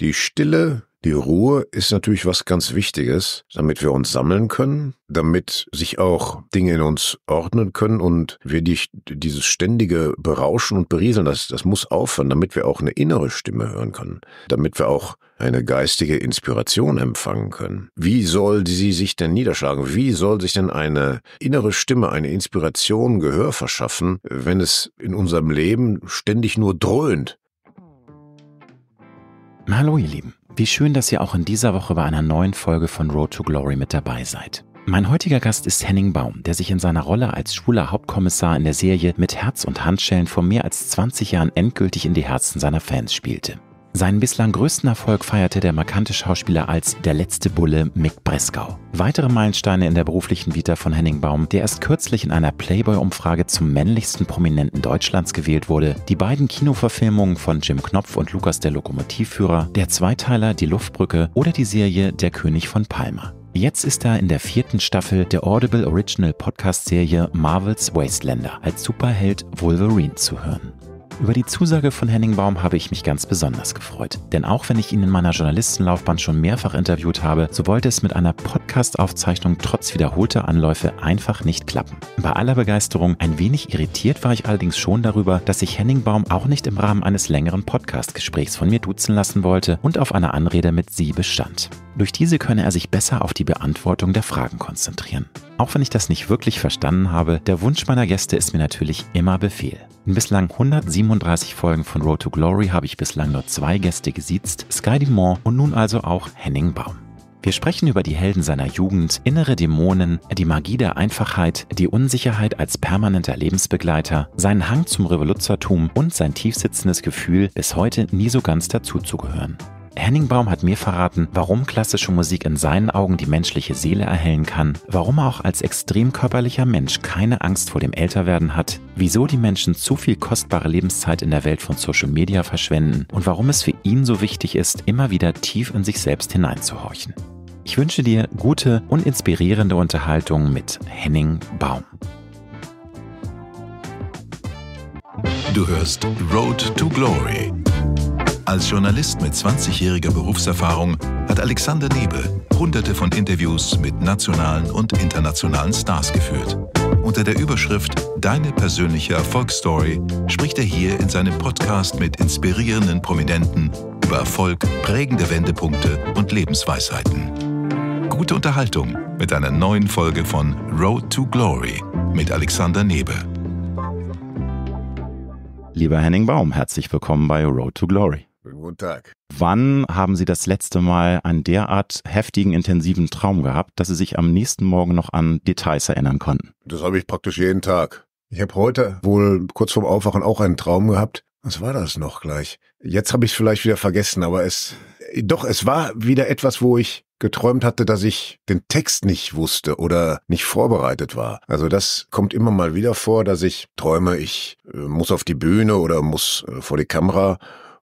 Die Stille, die Ruhe ist natürlich was ganz Wichtiges, damit wir uns sammeln können, damit sich auch Dinge in uns ordnen können und wir die, dieses ständige Berauschen und Berieseln, das, das muss aufhören, damit wir auch eine innere Stimme hören können, damit wir auch eine geistige Inspiration empfangen können. Wie soll sie sich denn niederschlagen? Wie soll sich denn eine innere Stimme, eine Inspiration Gehör verschaffen, wenn es in unserem Leben ständig nur dröhnt? Hallo ihr Lieben, wie schön, dass ihr auch in dieser Woche bei einer neuen Folge von Road to Glory mit dabei seid. Mein heutiger Gast ist Henning Baum, der sich in seiner Rolle als schwuler Hauptkommissar in der Serie mit Herz und Handschellen vor mehr als 20 Jahren endgültig in die Herzen seiner Fans spielte. Seinen bislang größten Erfolg feierte der markante Schauspieler als der letzte Bulle Mick Breskau. Weitere Meilensteine in der beruflichen Vita von Henning Baum, der erst kürzlich in einer Playboy-Umfrage zum männlichsten Prominenten Deutschlands gewählt wurde, die beiden Kinoverfilmungen von Jim Knopf und Lukas der Lokomotivführer, der Zweiteiler Die Luftbrücke oder die Serie Der König von Palma. Jetzt ist er in der vierten Staffel der Audible Original Podcast-Serie Marvel's Wastelander als Superheld Wolverine zu hören. Über die Zusage von Henning Baum habe ich mich ganz besonders gefreut. Denn auch wenn ich ihn in meiner Journalistenlaufbahn schon mehrfach interviewt habe, so wollte es mit einer Podcast-Aufzeichnung trotz wiederholter Anläufe einfach nicht klappen. Bei aller Begeisterung ein wenig irritiert war ich allerdings schon darüber, dass sich Henning Baum auch nicht im Rahmen eines längeren Podcast-Gesprächs von mir duzen lassen wollte und auf eine Anrede mit Sie bestand. Durch diese könne er sich besser auf die Beantwortung der Fragen konzentrieren. Auch wenn ich das nicht wirklich verstanden habe, der Wunsch meiner Gäste ist mir natürlich immer Befehl. In bislang 137 Folgen von Road to Glory habe ich bislang nur zwei Gäste gesiezt, Sky Dumont und nun also auch Henning Baum. Wir sprechen über die Helden seiner Jugend, innere Dämonen, die Magie der Einfachheit, die Unsicherheit als permanenter Lebensbegleiter, seinen Hang zum Revoluzertum und sein tiefsitzendes Gefühl, bis heute nie so ganz dazuzugehören. Henning Baum hat mir verraten, warum klassische Musik in seinen Augen die menschliche Seele erhellen kann, warum er auch als extrem körperlicher Mensch keine Angst vor dem Älterwerden hat, wieso die Menschen zu viel kostbare Lebenszeit in der Welt von Social Media verschwenden und warum es für ihn so wichtig ist, immer wieder tief in sich selbst hineinzuhorchen. Ich wünsche dir gute und inspirierende Unterhaltung mit Henning Baum. Du hörst Road to Glory als Journalist mit 20-jähriger Berufserfahrung hat Alexander Nebe hunderte von Interviews mit nationalen und internationalen Stars geführt. Unter der Überschrift Deine persönliche Erfolgsstory spricht er hier in seinem Podcast mit inspirierenden Prominenten über Erfolg, prägende Wendepunkte und Lebensweisheiten. Gute Unterhaltung mit einer neuen Folge von Road to Glory mit Alexander Nebe. Lieber Henning Baum, herzlich willkommen bei Road to Glory guten Tag. Wann haben Sie das letzte Mal einen derart heftigen, intensiven Traum gehabt, dass Sie sich am nächsten Morgen noch an Details erinnern konnten? Das habe ich praktisch jeden Tag. Ich habe heute wohl kurz vorm Aufwachen auch einen Traum gehabt. Was war das noch gleich? Jetzt habe ich es vielleicht wieder vergessen, aber es doch, es war wieder etwas, wo ich geträumt hatte, dass ich den Text nicht wusste oder nicht vorbereitet war. Also das kommt immer mal wieder vor, dass ich träume, ich äh, muss auf die Bühne oder muss äh, vor die Kamera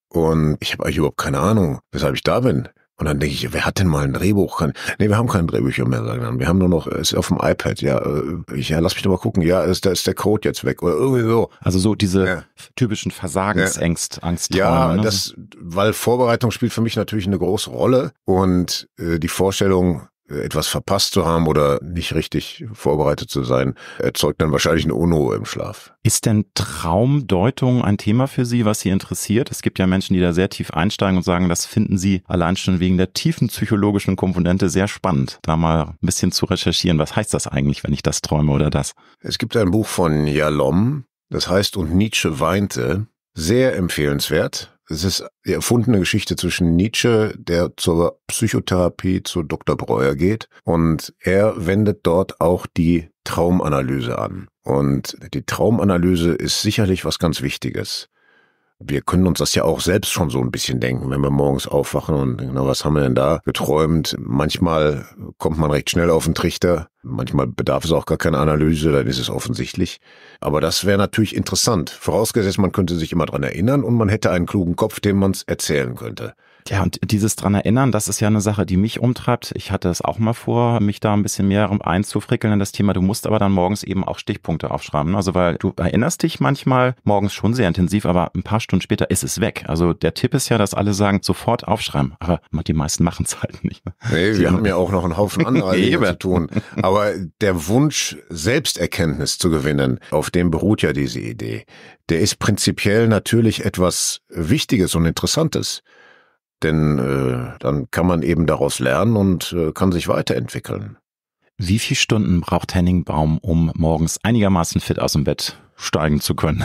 und ich habe eigentlich überhaupt keine Ahnung, weshalb ich da bin. Und dann denke ich, wer hat denn mal ein Drehbuch? Nee, wir haben kein Drehbücher mehr, sagen dann. Wir haben nur noch, es äh, ist auf dem iPad, ja, äh, ich, ja, lass mich doch mal gucken, ja, ist, da ist der Code jetzt weg oder irgendwie so. Also so diese ja. typischen Versagensängst, ja. Angst. Ja, ne? das, weil Vorbereitung spielt für mich natürlich eine große Rolle und äh, die Vorstellung, äh, etwas verpasst zu haben oder nicht richtig vorbereitet zu sein, erzeugt dann wahrscheinlich eine Unruhe im Schlaf. Ist denn Traumdeutung ein Thema für Sie, was Sie interessiert? Es gibt ja Menschen, die da sehr tief einsteigen und sagen, das finden Sie allein schon wegen der tiefen psychologischen Komponente sehr spannend, da mal ein bisschen zu recherchieren. Was heißt das eigentlich, wenn ich das träume oder das? Es gibt ein Buch von Jalom, das heißt Und Nietzsche weinte, sehr empfehlenswert. Es ist die erfundene Geschichte zwischen Nietzsche, der zur Psychotherapie zu Dr. Breuer geht und er wendet dort auch die Traumanalyse an. Und die Traumanalyse ist sicherlich was ganz Wichtiges. Wir können uns das ja auch selbst schon so ein bisschen denken, wenn wir morgens aufwachen und denken, na, was haben wir denn da geträumt? Manchmal kommt man recht schnell auf den Trichter, manchmal bedarf es auch gar keine Analyse, dann ist es offensichtlich. Aber das wäre natürlich interessant, vorausgesetzt, man könnte sich immer dran erinnern und man hätte einen klugen Kopf, dem man es erzählen könnte. Ja, und dieses dran erinnern, das ist ja eine Sache, die mich umtreibt. Ich hatte es auch mal vor, mich da ein bisschen mehr einzufrickeln in das Thema. Du musst aber dann morgens eben auch Stichpunkte aufschreiben. Ne? Also weil du erinnerst dich manchmal morgens schon sehr intensiv, aber ein paar Stunden später ist es weg. Also der Tipp ist ja, dass alle sagen, sofort aufschreiben. Aber die meisten machen es halt nicht. Ne? Nee, die wir haben ja auch noch einen Haufen anderer Dinge zu tun. Aber der Wunsch, Selbsterkenntnis zu gewinnen, auf dem beruht ja diese Idee. Der ist prinzipiell natürlich etwas Wichtiges und Interessantes. Denn äh, dann kann man eben daraus lernen und äh, kann sich weiterentwickeln. Wie viele Stunden braucht Henning Baum, um morgens einigermaßen fit aus dem Bett steigen zu können?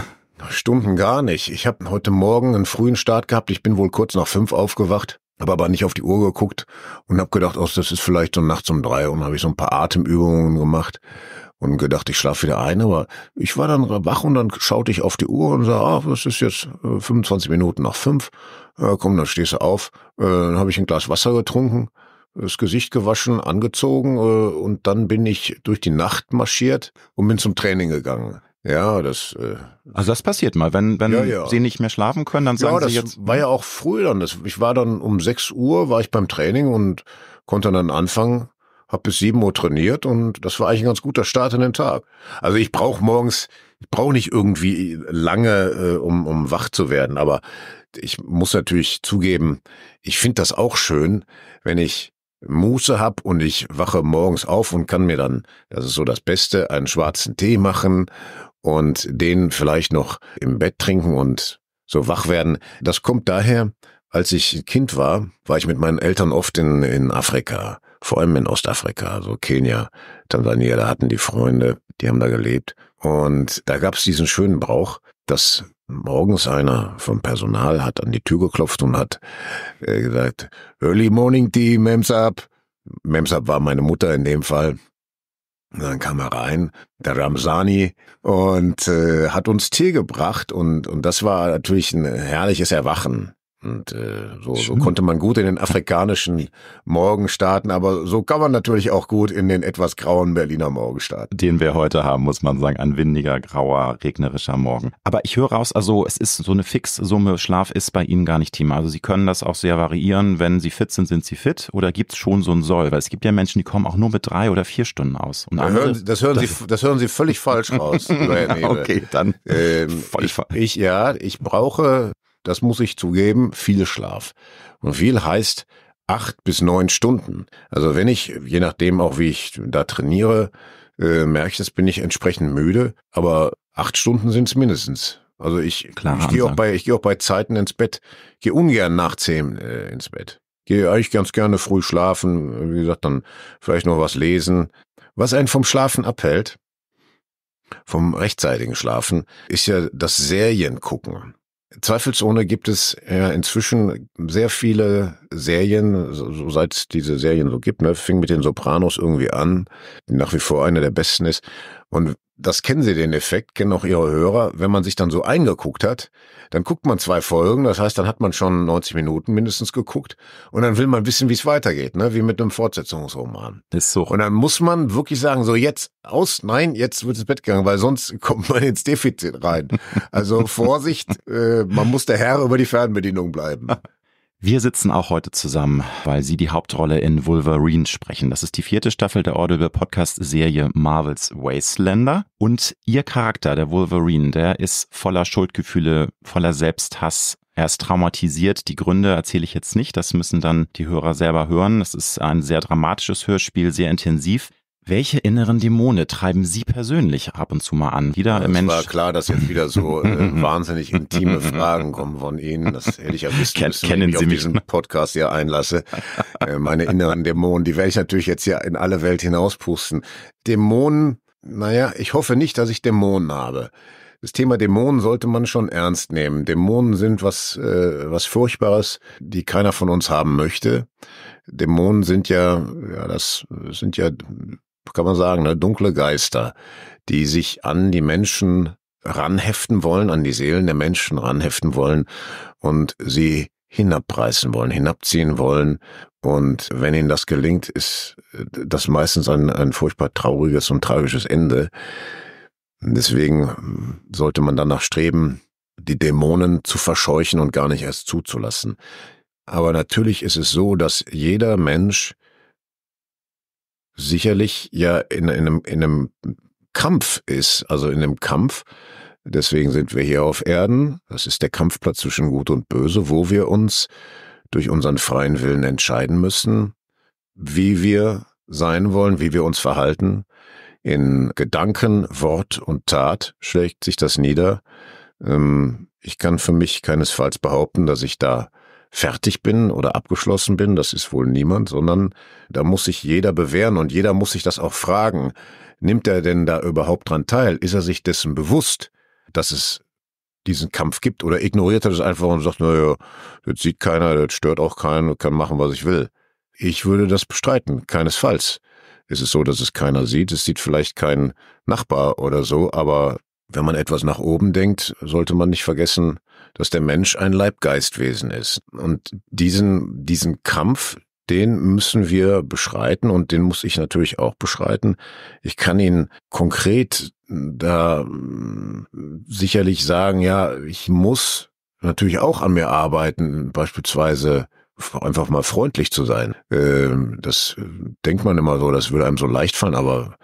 Stunden gar nicht. Ich habe heute Morgen einen frühen Start gehabt. Ich bin wohl kurz nach fünf aufgewacht, habe aber nicht auf die Uhr geguckt und habe gedacht, oh, das ist vielleicht so nachts um drei. Und habe ich so ein paar Atemübungen gemacht und gedacht, ich schlafe wieder ein. Aber ich war dann wach und dann schaute ich auf die Uhr und sah, ah, oh, ist jetzt 25 äh, Minuten nach fünf. Ja, komm, dann stehst du auf. Äh, dann habe ich ein Glas Wasser getrunken, das Gesicht gewaschen, angezogen äh, und dann bin ich durch die Nacht marschiert und bin zum Training gegangen. Ja, das. Äh, also das passiert mal, wenn wenn ja, ja. sie nicht mehr schlafen können, dann sagen ja, sie jetzt. Ja, das War ja auch früh dann. Das, ich war dann um 6 Uhr war ich beim Training und konnte dann anfangen. Hab bis 7 Uhr trainiert und das war eigentlich ein ganz guter Start in den Tag. Also ich brauche morgens, ich brauche nicht irgendwie lange, äh, um, um wach zu werden, aber ich muss natürlich zugeben, ich finde das auch schön, wenn ich Muße habe und ich wache morgens auf und kann mir dann, das ist so das Beste, einen schwarzen Tee machen und den vielleicht noch im Bett trinken und so wach werden. Das kommt daher, als ich Kind war, war ich mit meinen Eltern oft in, in Afrika, vor allem in Ostafrika, so Kenia, Tansania, da hatten die Freunde, die haben da gelebt. Und da gab es diesen schönen Brauch, dass Morgens einer vom Personal hat an die Tür geklopft und hat äh, gesagt, Early Morning Tea, Memsab. Memsab war meine Mutter in dem Fall. Und dann kam er rein, der Ramsani, und äh, hat uns Tee gebracht und, und das war natürlich ein herrliches Erwachen. Und äh, so, so, konnte man gut in den afrikanischen Morgen starten, aber so kann man natürlich auch gut in den etwas grauen Berliner Morgen starten. Den wir heute haben, muss man sagen. Ein windiger, grauer, regnerischer Morgen. Aber ich höre raus, also es ist so eine Fixsumme, Schlaf ist bei Ihnen gar nicht Thema. Also Sie können das auch sehr variieren. Wenn Sie fit sind, sind Sie fit oder gibt es schon so ein Soll? Weil es gibt ja Menschen, die kommen auch nur mit drei oder vier Stunden aus. Und andere, hören Sie, das, hören das Sie, das hören Sie völlig falsch raus. okay, dann ähm, ich, ich, ja, ich brauche das muss ich zugeben, viel Schlaf. Und viel heißt acht bis neun Stunden. Also wenn ich, je nachdem auch wie ich da trainiere, äh, merke ich, das bin ich entsprechend müde, aber acht Stunden sind es mindestens. Also ich, ich gehe auch, bei, ich geh auch bei Zeiten ins Bett, gehe ungern nach zehn äh, ins Bett. Gehe eigentlich ganz gerne früh schlafen, wie gesagt, dann vielleicht noch was lesen. Was einen vom Schlafen abhält, vom rechtzeitigen Schlafen, ist ja das Serien gucken. Zweifelsohne gibt es äh, inzwischen sehr viele Serien, so, so seit es diese Serien so gibt, ne, fing mit den Sopranos irgendwie an, die nach wie vor eine der besten ist. Und das kennen Sie den Effekt, kennen auch Ihre Hörer, wenn man sich dann so eingeguckt hat, dann guckt man zwei Folgen, das heißt, dann hat man schon 90 Minuten mindestens geguckt und dann will man wissen, wie es weitergeht, ne? wie mit einem Fortsetzungsroman. Ist so. Und dann muss man wirklich sagen, so jetzt aus, nein, jetzt wird ins Bett gegangen, weil sonst kommt man ins Defizit rein. Also Vorsicht, äh, man muss der Herr über die Fernbedienung bleiben. Wir sitzen auch heute zusammen, weil Sie die Hauptrolle in Wolverine sprechen. Das ist die vierte Staffel der Audible Podcast Serie Marvels Wastelander. Und Ihr Charakter, der Wolverine, der ist voller Schuldgefühle, voller Selbsthass. Er ist traumatisiert. Die Gründe erzähle ich jetzt nicht. Das müssen dann die Hörer selber hören. Das ist ein sehr dramatisches Hörspiel, sehr intensiv. Welche inneren Dämonen treiben Sie persönlich ab und zu mal an? Jeder ja, Mensch. Es war klar, dass jetzt wieder so äh, wahnsinnig intime Fragen kommen von Ihnen. Das hätte ich ja wissen Ken, müssen, kennen wenn ich Sie auf mich? diesen ne? Podcast hier einlasse. Äh, meine inneren Dämonen, die werde ich natürlich jetzt ja in alle Welt hinauspusten. Dämonen, naja, ich hoffe nicht, dass ich Dämonen habe. Das Thema Dämonen sollte man schon ernst nehmen. Dämonen sind was, äh, was Furchtbares, die keiner von uns haben möchte. Dämonen sind ja, ja, das sind ja kann man sagen, ne, dunkle Geister, die sich an die Menschen ranheften wollen, an die Seelen der Menschen ranheften wollen und sie hinabreißen wollen, hinabziehen wollen. Und wenn ihnen das gelingt, ist das meistens ein, ein furchtbar trauriges und tragisches Ende. Deswegen sollte man danach streben, die Dämonen zu verscheuchen und gar nicht erst zuzulassen. Aber natürlich ist es so, dass jeder Mensch sicherlich ja in, in, einem, in einem Kampf ist, also in einem Kampf. Deswegen sind wir hier auf Erden. Das ist der Kampfplatz zwischen Gut und Böse, wo wir uns durch unseren freien Willen entscheiden müssen, wie wir sein wollen, wie wir uns verhalten. In Gedanken, Wort und Tat schlägt sich das nieder. Ähm, ich kann für mich keinesfalls behaupten, dass ich da fertig bin oder abgeschlossen bin, das ist wohl niemand, sondern da muss sich jeder bewähren und jeder muss sich das auch fragen. Nimmt er denn da überhaupt dran teil? Ist er sich dessen bewusst, dass es diesen Kampf gibt oder ignoriert er das einfach und sagt, naja, das sieht keiner, das stört auch keinen und kann machen, was ich will. Ich würde das bestreiten, keinesfalls. Ist Es so, dass es keiner sieht, es sieht vielleicht kein Nachbar oder so, aber wenn man etwas nach oben denkt, sollte man nicht vergessen, dass der Mensch ein Leibgeistwesen ist. Und diesen, diesen Kampf, den müssen wir beschreiten und den muss ich natürlich auch beschreiten. Ich kann ihn konkret da mm, sicherlich sagen, ja, ich muss natürlich auch an mir arbeiten, beispielsweise einfach mal freundlich zu sein. Ähm, das denkt man immer so, das würde einem so leicht fallen, aber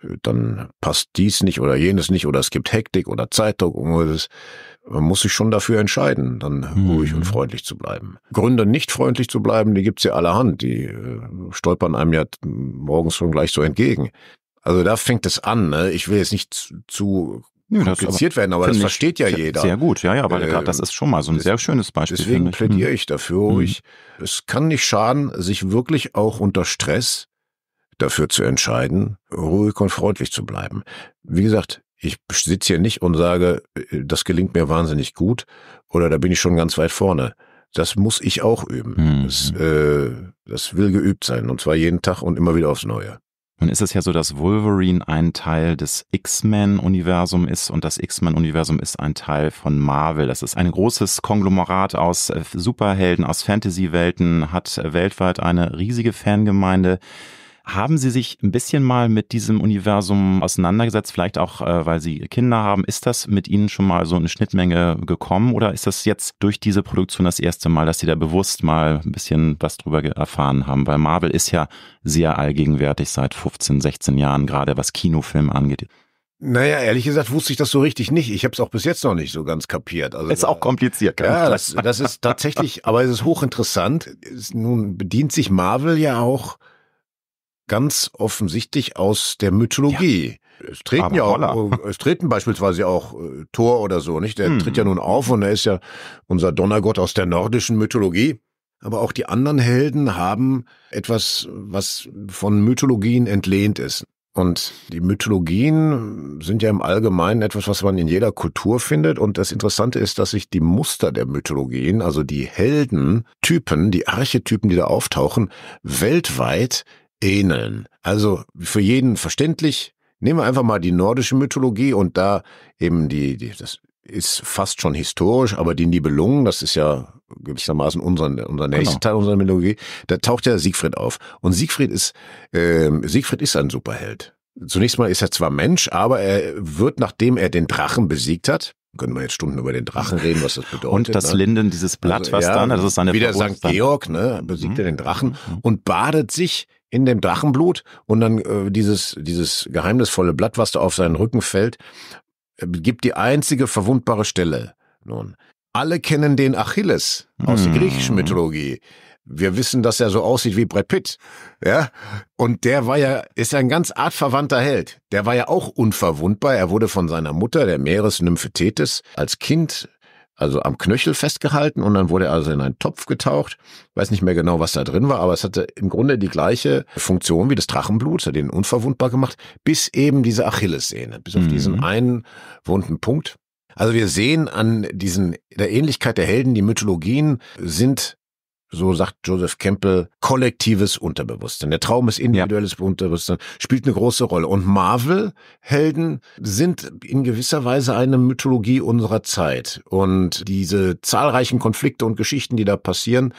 äh, dann passt dies nicht oder jenes nicht oder es gibt Hektik oder Zeitdruck. Das man muss sich schon dafür entscheiden, dann ruhig und mhm. freundlich zu bleiben. Gründe, nicht freundlich zu bleiben, die gibt's ja allerhand. Die äh, stolpern einem ja morgens schon gleich so entgegen. Also da fängt es an. Ne? Ich will jetzt nicht zu, zu Nö, kompliziert aber, werden, aber das versteht ja jeder. Sehr gut, ja, ja, weil äh, das ist schon mal so ein sehr schönes Beispiel. Deswegen ich. plädiere mhm. ich dafür ruhig. Mhm. Es kann nicht schaden, sich wirklich auch unter Stress dafür zu entscheiden, ruhig und freundlich zu bleiben. Wie gesagt, ich sitze hier nicht und sage, äh, das gelingt mir wahnsinnig gut oder da bin ich schon ganz weit vorne. Das muss ich auch üben. Mhm. Das, äh, das will geübt sein und zwar jeden Tag und immer wieder aufs Neue. Nun ist es ja so, dass Wolverine ein Teil des X-Men-Universum ist und das X-Men-Universum ist ein Teil von Marvel. Das ist ein großes Konglomerat aus äh, Superhelden, aus Fantasy-Welten, hat weltweit eine riesige Fangemeinde. Haben Sie sich ein bisschen mal mit diesem Universum auseinandergesetzt? Vielleicht auch, äh, weil Sie Kinder haben. Ist das mit Ihnen schon mal so eine Schnittmenge gekommen oder ist das jetzt durch diese Produktion das erste Mal, dass Sie da bewusst mal ein bisschen was drüber erfahren haben? Weil Marvel ist ja sehr allgegenwärtig seit 15, 16 Jahren, gerade was Kinofilme angeht. Naja, ehrlich gesagt wusste ich das so richtig nicht. Ich habe es auch bis jetzt noch nicht so ganz kapiert. Also, ist auch kompliziert. Ja, das, das ist tatsächlich, aber es ist hochinteressant. Es, nun bedient sich Marvel ja auch ganz offensichtlich aus der Mythologie. Ja. Es treten ja auch, äh, es treten beispielsweise auch äh, Thor oder so, nicht? Der hm. tritt ja nun auf und er ist ja unser Donnergott aus der nordischen Mythologie. Aber auch die anderen Helden haben etwas, was von Mythologien entlehnt ist. Und die Mythologien sind ja im Allgemeinen etwas, was man in jeder Kultur findet. Und das Interessante ist, dass sich die Muster der Mythologien, also die Heldentypen, die Archetypen, die da auftauchen, weltweit ähneln. Also für jeden verständlich. Nehmen wir einfach mal die nordische Mythologie und da eben die, die das ist fast schon historisch, aber die Nibelungen, das ist ja gewissermaßen unser, unser genau. nächster genau. Teil unserer Mythologie, da taucht ja Siegfried auf. Und Siegfried ist, äh, Siegfried ist ein Superheld. Zunächst mal ist er zwar Mensch, aber er wird, nachdem er den Drachen besiegt hat, können wir jetzt Stunden über den Drachen reden, was das bedeutet. Und das ne? Linden, dieses Blatt, also, was ja, dann, ne, das ist seine Wieder St. Georg, ne, besiegt mhm. er den Drachen mhm. und badet sich in dem Drachenblut und dann äh, dieses, dieses geheimnisvolle Blatt, was da auf seinen Rücken fällt, äh, gibt die einzige verwundbare Stelle. Nun, alle kennen den Achilles aus mm. der mhm. griechischen Mythologie. Wir wissen, dass er so aussieht wie Brad Pitt. Ja? Und der war ja, ist ja ein ganz artverwandter Held. Der war ja auch unverwundbar. Er wurde von seiner Mutter, der Meeresnymphe Thetis, als Kind also am Knöchel festgehalten und dann wurde er also in einen Topf getaucht. weiß nicht mehr genau, was da drin war, aber es hatte im Grunde die gleiche Funktion wie das Drachenblut, es hat ihn unverwundbar gemacht, bis eben diese Achillessehne, bis auf mhm. diesen einen wunden Punkt. Also wir sehen an diesen der Ähnlichkeit der Helden, die Mythologien sind so sagt Joseph Campbell, kollektives Unterbewusstsein. Der Traum ist individuelles ja. Unterbewusstsein, spielt eine große Rolle. Und Marvel-Helden sind in gewisser Weise eine Mythologie unserer Zeit. Und diese zahlreichen Konflikte und Geschichten, die da passieren,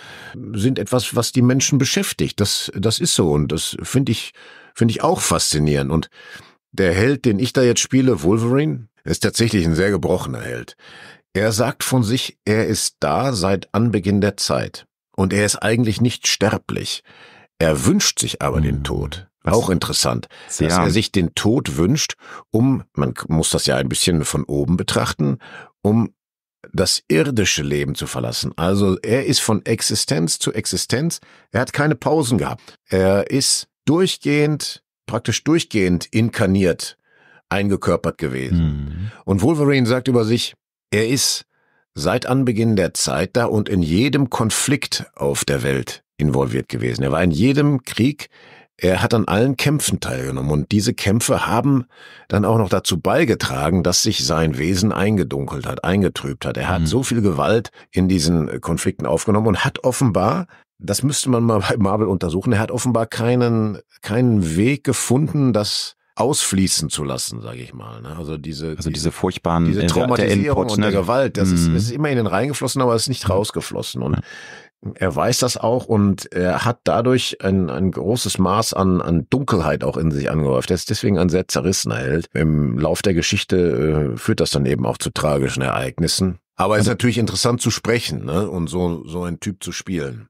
sind etwas, was die Menschen beschäftigt. Das, das ist so. Und das finde ich, finde ich auch faszinierend. Und der Held, den ich da jetzt spiele, Wolverine, ist tatsächlich ein sehr gebrochener Held. Er sagt von sich, er ist da seit Anbeginn der Zeit. Und er ist eigentlich nicht sterblich. Er wünscht sich aber mhm. den Tod. Was? Auch interessant, Sehr dass er sich den Tod wünscht, um, man muss das ja ein bisschen von oben betrachten, um das irdische Leben zu verlassen. Also er ist von Existenz zu Existenz, er hat keine Pausen gehabt. Er ist durchgehend, praktisch durchgehend inkarniert, eingekörpert gewesen. Mhm. Und Wolverine sagt über sich, er ist seit Anbeginn der Zeit da und in jedem Konflikt auf der Welt involviert gewesen. Er war in jedem Krieg, er hat an allen Kämpfen teilgenommen und diese Kämpfe haben dann auch noch dazu beigetragen, dass sich sein Wesen eingedunkelt hat, eingetrübt hat. Er hat mhm. so viel Gewalt in diesen Konflikten aufgenommen und hat offenbar, das müsste man mal bei Marvel untersuchen, er hat offenbar keinen, keinen Weg gefunden, dass ausfließen zu lassen, sage ich mal. Ne? Also diese also diese, furchtbaren diese äh, Traumatisierung Input, und der ne? Gewalt, das, mm. ist, mhm. ist immer in den reingeflossen, aber es ist nicht mhm. rausgeflossen und er weiß das auch und er hat dadurch ein, ein großes Maß an, an Dunkelheit auch in sich angehäuft. Er ist deswegen ein sehr zerrissener Held. Im Lauf der Geschichte äh, führt das dann eben auch zu tragischen Ereignissen. Aber es ist also natürlich interessant zu sprechen ne? und so, so ein Typ zu spielen.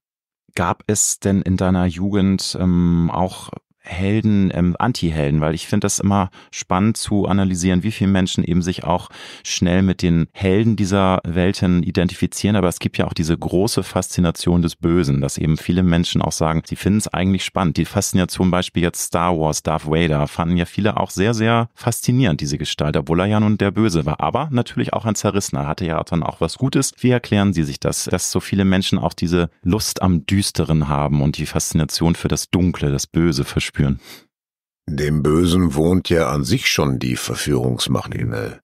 Gab es denn in deiner Jugend ähm, auch Helden, ähm, Anti-Helden, weil ich finde das immer spannend zu analysieren, wie viele Menschen eben sich auch schnell mit den Helden dieser Welten identifizieren. Aber es gibt ja auch diese große Faszination des Bösen, dass eben viele Menschen auch sagen, sie finden es eigentlich spannend. Die Faszination Beispiel jetzt Star Wars, Darth Vader, fanden ja viele auch sehr, sehr faszinierend, diese Gestalt, obwohl er ja nun der Böse war. Aber natürlich auch ein Zerrissener, hatte ja dann auch was Gutes. Wie erklären Sie sich das, dass so viele Menschen auch diese Lust am Düsteren haben und die Faszination für das Dunkle, das Böse verspüren? spüren. Dem Bösen wohnt ja an sich schon die Verführungsmacht inne.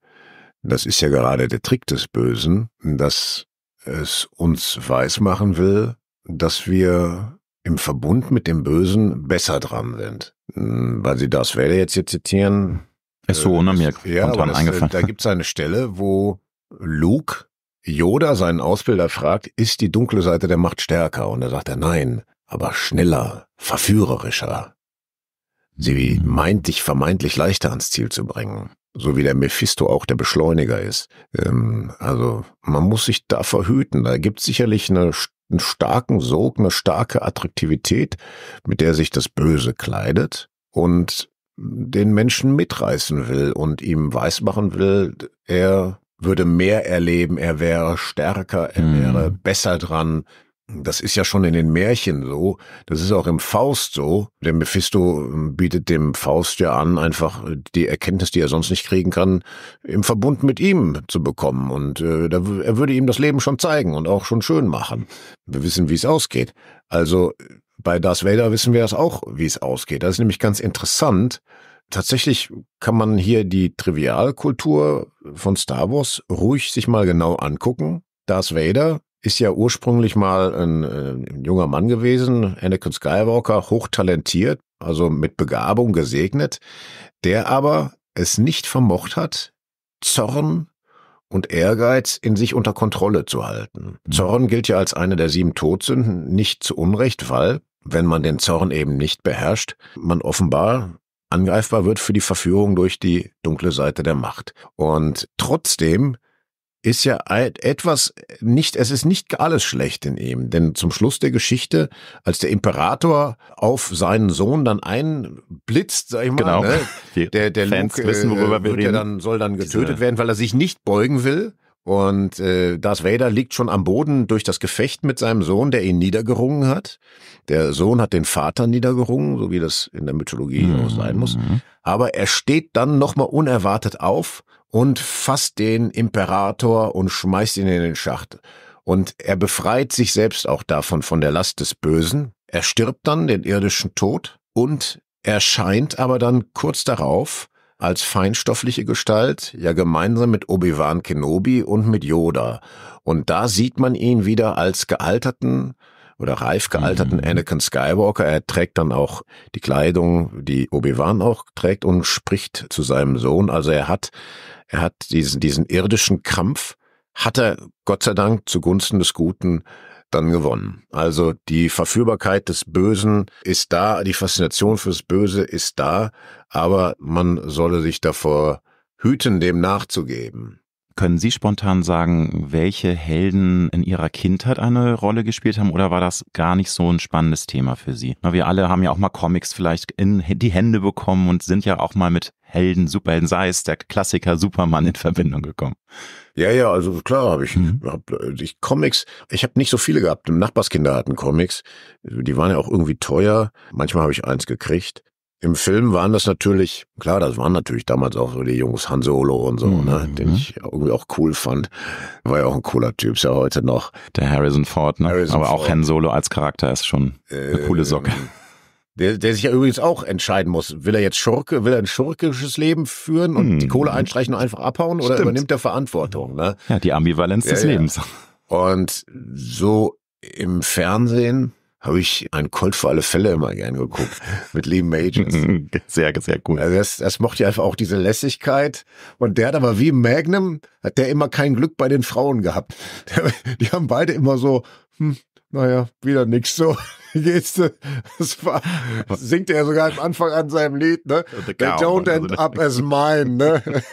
Das ist ja gerade der Trick des Bösen, dass es uns weismachen will, dass wir im Verbund mit dem Bösen besser dran sind. Hm, weil Sie das Welle jetzt hier zitieren. Ist so ohne äh, mir ja, aber das, äh, eingefallen. Da gibt es eine Stelle, wo Luke Yoda seinen Ausbilder fragt, ist die dunkle Seite der Macht stärker? Und da sagt er nein, aber schneller, verführerischer. Sie meint, dich vermeintlich leichter ans Ziel zu bringen. So wie der Mephisto auch der Beschleuniger ist. Ähm, also man muss sich da verhüten. Da gibt es sicherlich eine, einen starken Sog, eine starke Attraktivität, mit der sich das Böse kleidet. Und den Menschen mitreißen will und ihm weismachen will, er würde mehr erleben, er wäre stärker, er mhm. wäre besser dran, das ist ja schon in den Märchen so, das ist auch im Faust so. Der Mephisto ähm, bietet dem Faust ja an, einfach äh, die Erkenntnis, die er sonst nicht kriegen kann, im Verbund mit ihm zu bekommen. Und äh, er würde ihm das Leben schon zeigen und auch schon schön machen. Wir wissen, wie es ausgeht. Also bei Darth Vader wissen wir es auch, wie es ausgeht. Das ist nämlich ganz interessant. Tatsächlich kann man hier die Trivialkultur von Star Wars ruhig sich mal genau angucken. Darth Vader ist ja ursprünglich mal ein, ein, äh, junger Mann gewesen, Anakin Skywalker, hochtalentiert, also mit Begabung gesegnet, der aber es nicht vermocht hat, Zorn und Ehrgeiz in sich unter Kontrolle zu halten. Mhm. Zorn gilt ja als eine der sieben Todsünden, nicht zu Unrecht, weil, wenn man den Zorn eben nicht beherrscht, man offenbar angreifbar wird für die Verführung durch die dunkle Seite der Macht. Und trotzdem ist ja etwas nicht, es ist nicht alles schlecht in ihm, denn zum Schluss der Geschichte, als der Imperator auf seinen Sohn dann einblitzt, sag ich mal, genau. ne? der, der Fans Luke, wissen, worüber äh, wir reden. Dann, soll dann getötet Diese. werden, weil er sich nicht beugen will. Und äh, Darth Vader liegt schon am Boden durch das Gefecht mit seinem Sohn, der ihn niedergerungen hat. Der Sohn hat den Vater niedergerungen, so wie das in der Mythologie mhm. sein muss. Mhm. Aber er steht dann nochmal unerwartet auf und fasst den Imperator und schmeißt ihn in den Schacht. Und er befreit sich selbst auch davon von der Last des Bösen. Er stirbt dann den irdischen Tod und erscheint aber dann kurz darauf als feinstoffliche Gestalt, ja gemeinsam mit Obi-Wan Kenobi und mit Yoda. Und da sieht man ihn wieder als gealterten oder reif gealterten mhm. Anakin Skywalker. Er trägt dann auch die Kleidung, die Obi-Wan auch trägt und spricht zu seinem Sohn. Also er hat er hat diesen, diesen irdischen Kampf, hat er Gott sei Dank zugunsten des Guten dann gewonnen. Also die Verführbarkeit des Bösen ist da, die Faszination fürs Böse ist da, aber man solle sich davor hüten, dem nachzugeben. Können Sie spontan sagen, welche Helden in Ihrer Kindheit eine Rolle gespielt haben oder war das gar nicht so ein spannendes Thema für Sie? wir alle haben ja auch mal Comics vielleicht in die Hände bekommen und sind ja auch mal mit Helden, Superhelden, sei es der Klassiker Superman in Verbindung gekommen. Ja, ja, also klar habe ich, mhm. hab, äh, ich Comics, ich habe nicht so viele gehabt. Nachbarskinder hatten Comics, die waren ja auch irgendwie teuer. Manchmal habe ich eins gekriegt. Im Film waren das natürlich, klar, das waren natürlich damals auch so die Jungs, Han Solo und so, ne, mhm. ne, den ich irgendwie auch cool fand. War ja auch ein cooler Typ, ist ja heute noch. Der Harrison Ford, ne? Harrison Aber Ford. auch Han Solo als Charakter ist schon eine äh, coole Socke. Der, der sich ja übrigens auch entscheiden muss, will er jetzt Schurke, will er ein schurkisches Leben führen und mhm. die Kohle einstreichen und einfach abhauen oder Stimmt. übernimmt er Verantwortung? Ne? Ja, die Ambivalenz ja, des ja. Lebens. Und so im Fernsehen habe ich einen Colt für alle Fälle immer gern geguckt mit Lee Majors. Sehr, sehr gut. Also das, das mochte ich einfach auch diese Lässigkeit. Und der hat aber wie Magnum, hat der immer kein Glück bei den Frauen gehabt. Der, die haben beide immer so, hm, naja, wieder nix so. Geste, das war, singt er sogar am Anfang an seinem Lied, ne? The They don't also end up as mine, ne?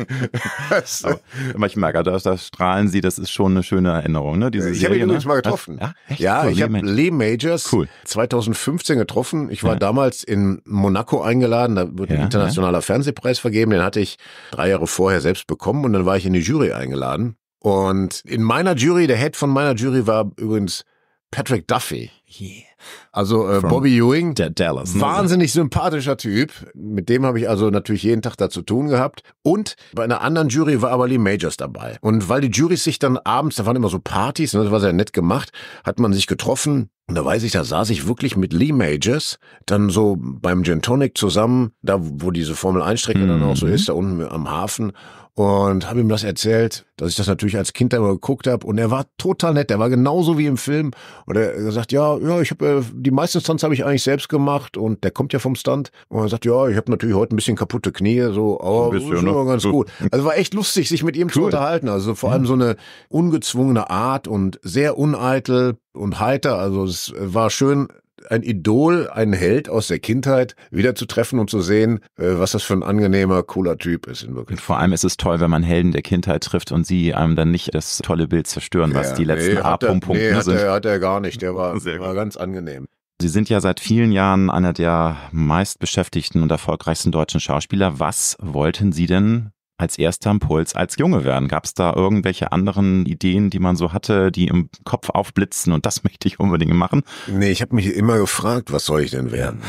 das, aber, ich merke, also da, da strahlen sie, das ist schon eine schöne Erinnerung, ne? Diese ich habe ihn ne? übrigens ne? mal getroffen. Ach, ja, cool, ich habe Lee Majors cool. 2015 getroffen. Ich war ja. damals in Monaco eingeladen, da wird ein ja, internationaler ja. Fernsehpreis vergeben, den hatte ich drei Jahre vorher selbst bekommen und dann war ich in die Jury eingeladen. Und in meiner Jury, der Head von meiner Jury war übrigens Patrick Duffy. Yeah. Also äh, Bobby Ewing, der Dallas. Mhm. Wahnsinnig sympathischer Typ. Mit dem habe ich also natürlich jeden Tag da zu tun gehabt. Und bei einer anderen Jury war aber Lee Majors dabei. Und weil die Jurys sich dann abends, da waren immer so Partys, ne, das war sehr nett gemacht, hat man sich getroffen. Und da weiß ich, da saß ich wirklich mit Lee Majors dann so beim Gentonic zusammen, da wo diese Formel 1 Strecke mhm. dann auch so mhm. ist, da unten am Hafen und habe ihm das erzählt, dass ich das natürlich als Kind immer geguckt habe und er war total nett, er war genauso wie im Film und er sagt, ja, ja, ich habe äh, die meisten Stunts habe ich eigentlich selbst gemacht und der kommt ja vom Stunt und er sagt, ja, ich habe natürlich heute ein bisschen kaputte Knie, so, aber bisschen, ist ne? immer ne? ganz gut. Also war echt lustig, sich mit ihm cool. zu unterhalten, also vor mhm. allem so eine ungezwungene Art und sehr uneitel und heiter, also es war schön ein Idol, einen Held aus der Kindheit wieder zu treffen und zu sehen, äh, was das für ein angenehmer, cooler Typ ist in Wirklichkeit. Und vor allem ist es toll, wenn man Helden der Kindheit trifft und sie einem dann nicht das tolle Bild zerstören, was ja, die letzten nee, A-Punkte nee, sind. Nee, hat er gar nicht. Der war, war ganz angenehm. Sie sind ja seit vielen Jahren einer der meistbeschäftigten und erfolgreichsten deutschen Schauspieler. Was wollten Sie denn als erster Impuls als Junge werden? Gab es da irgendwelche anderen Ideen, die man so hatte, die im Kopf aufblitzen und das möchte ich unbedingt machen? Nee, ich habe mich immer gefragt, was soll ich denn werden?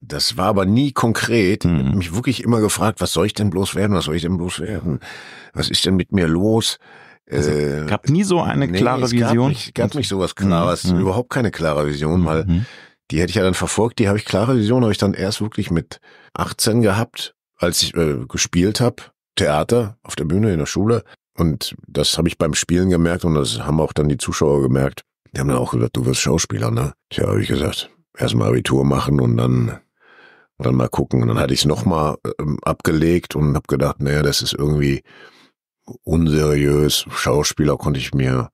Das war aber nie konkret. Mhm. Ich habe mich wirklich immer gefragt, was soll ich denn bloß werden? Was soll ich denn bloß werden? Was ist denn mit mir los? Also, äh, gab nie so eine nee, klare es Vision. Gab nicht, gab nicht sowas mhm. Klares, mhm. überhaupt keine klare Vision, weil mhm. die hätte ich ja dann verfolgt. Die habe ich klare Vision habe ich dann erst wirklich mit 18 gehabt, als ich äh, gespielt habe Theater, auf der Bühne, in der Schule. Und das habe ich beim Spielen gemerkt und das haben auch dann die Zuschauer gemerkt. Die haben dann auch gesagt, du wirst Schauspieler, ne? Tja, habe ich gesagt, erstmal Abitur machen und dann, dann mal gucken. Und dann hatte ich es nochmal ähm, abgelegt und habe gedacht, naja, das ist irgendwie unseriös. Schauspieler konnte ich mir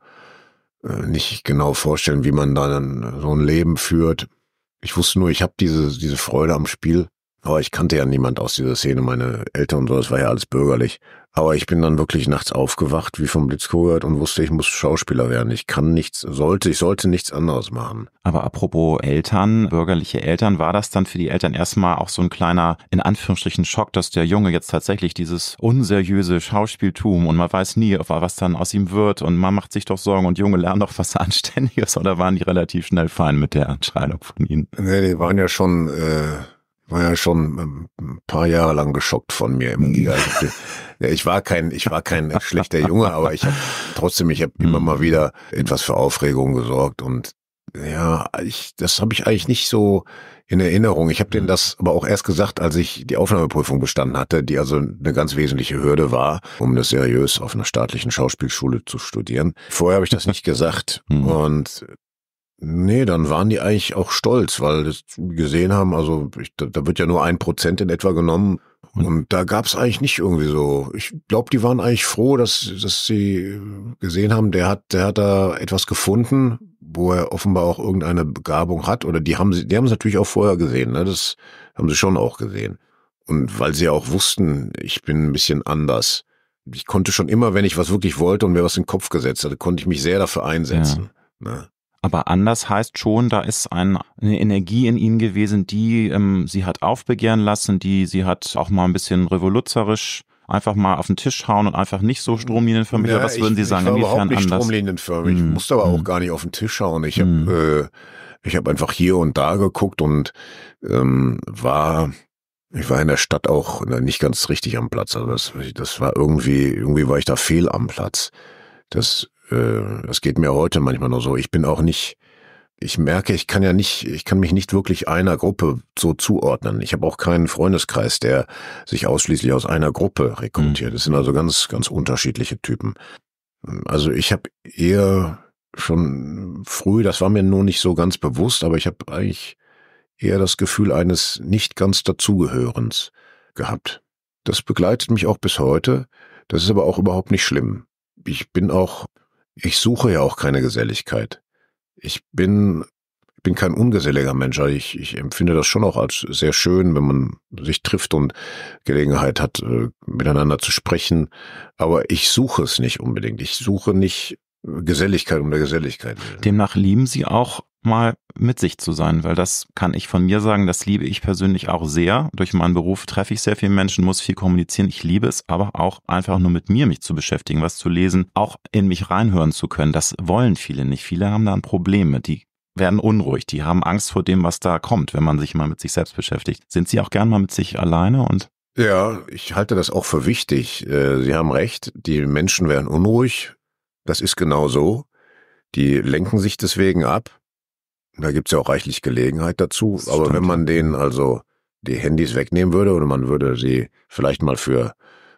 äh, nicht genau vorstellen, wie man da dann so ein Leben führt. Ich wusste nur, ich habe diese, diese Freude am Spiel aber ich kannte ja niemand aus dieser Szene, meine Eltern und so, das war ja alles bürgerlich. Aber ich bin dann wirklich nachts aufgewacht, wie vom Blitz gehört, und wusste, ich muss Schauspieler werden. Ich kann nichts, sollte, ich sollte nichts anderes machen. Aber apropos Eltern, bürgerliche Eltern, war das dann für die Eltern erstmal auch so ein kleiner, in Anführungsstrichen, Schock, dass der Junge jetzt tatsächlich dieses unseriöse Schauspieltum und man weiß nie, was dann aus ihm wird und man macht sich doch Sorgen und Junge lernen doch was Anständiges oder waren die relativ schnell fein mit der Entscheidung von ihnen? Nee, die waren ja schon, äh war ja schon ähm, ein paar Jahre lang geschockt von mir im mhm. Giga. Ich war kein, ich war kein schlechter Junge, aber ich habe trotzdem, ich habe immer mhm. mal wieder etwas für Aufregung gesorgt und ja, ich, das habe ich eigentlich nicht so in Erinnerung. Ich habe denen mhm. das aber auch erst gesagt, als ich die Aufnahmeprüfung bestanden hatte, die also eine ganz wesentliche Hürde war, um das seriös auf einer staatlichen Schauspielschule zu studieren. Vorher habe ich das nicht gesagt und Nee, dann waren die eigentlich auch stolz, weil das gesehen haben, also ich, da, da, wird ja nur ein Prozent in etwa genommen. Mhm. Und, da gab es eigentlich nicht irgendwie so. Ich glaube, die waren eigentlich froh, dass, dass sie gesehen haben, der hat, der hat da etwas gefunden, wo er offenbar auch irgendeine Begabung hat. Oder die haben sie, die haben es natürlich auch vorher gesehen, ne? Das haben sie schon auch gesehen. Und weil sie auch wussten, ich bin ein bisschen anders. Ich konnte schon immer, wenn ich was wirklich wollte und mir was in den Kopf gesetzt hatte, konnte ich mich sehr dafür einsetzen. Ja. Ne? Aber anders heißt schon, da ist ein, eine Energie in ihnen gewesen, die ähm, sie hat aufbegehren lassen, die sie hat auch mal ein bisschen revoluzerisch einfach mal auf den Tisch hauen und einfach nicht so stromlinienförmig. Ja, was würden Sie ich, sagen? Ich war Inwiefern überhaupt nicht anders? stromlinienförmig. Mm. Hm, musste aber auch hm. gar nicht auf den Tisch hauen. Ich mm. habe hm. äh, ich habe einfach hier und da geguckt und ähm, war ich war in der Stadt auch äh, nicht ganz richtig am Platz. Also das, das war irgendwie irgendwie war ich da fehl am Platz. Das äh, das geht mir heute manchmal noch so. Ich bin auch nicht, ich merke, ich kann ja nicht, ich kann mich nicht wirklich einer Gruppe so zuordnen. Ich habe auch keinen Freundeskreis, der sich ausschließlich aus einer Gruppe rekrutiert. Mhm. Das sind also ganz, ganz unterschiedliche Typen. Also ich habe eher schon früh, das war mir nur nicht so ganz bewusst, aber ich habe eigentlich eher das Gefühl eines nicht ganz dazugehörens gehabt. Das begleitet mich auch bis heute. Das ist aber auch überhaupt nicht schlimm. Ich bin auch ich suche ja auch keine Geselligkeit. Ich bin, bin kein ungeselliger Mensch. Ich, ich empfinde das schon auch als sehr schön, wenn man sich trifft und Gelegenheit hat, äh, miteinander zu sprechen. Aber ich suche es nicht unbedingt. Ich suche nicht Geselligkeit um der Geselligkeit. Demnach lieben Sie auch mal mit sich zu sein, weil das kann ich von mir sagen, das liebe ich persönlich auch sehr. Durch meinen Beruf treffe ich sehr viele Menschen, muss viel kommunizieren. Ich liebe es aber auch einfach nur mit mir mich zu beschäftigen, was zu lesen, auch in mich reinhören zu können. Das wollen viele nicht. Viele haben da ein Problem mit. Die werden unruhig, die haben Angst vor dem, was da kommt, wenn man sich mal mit sich selbst beschäftigt. Sind sie auch gern mal mit sich alleine und ja, ich halte das auch für wichtig. Äh, sie haben recht, die Menschen werden unruhig. Das ist genau so. Die lenken sich deswegen ab da gibt's ja auch reichlich Gelegenheit dazu. Das Aber stimmt. wenn man denen also die Handys wegnehmen würde oder man würde sie vielleicht mal für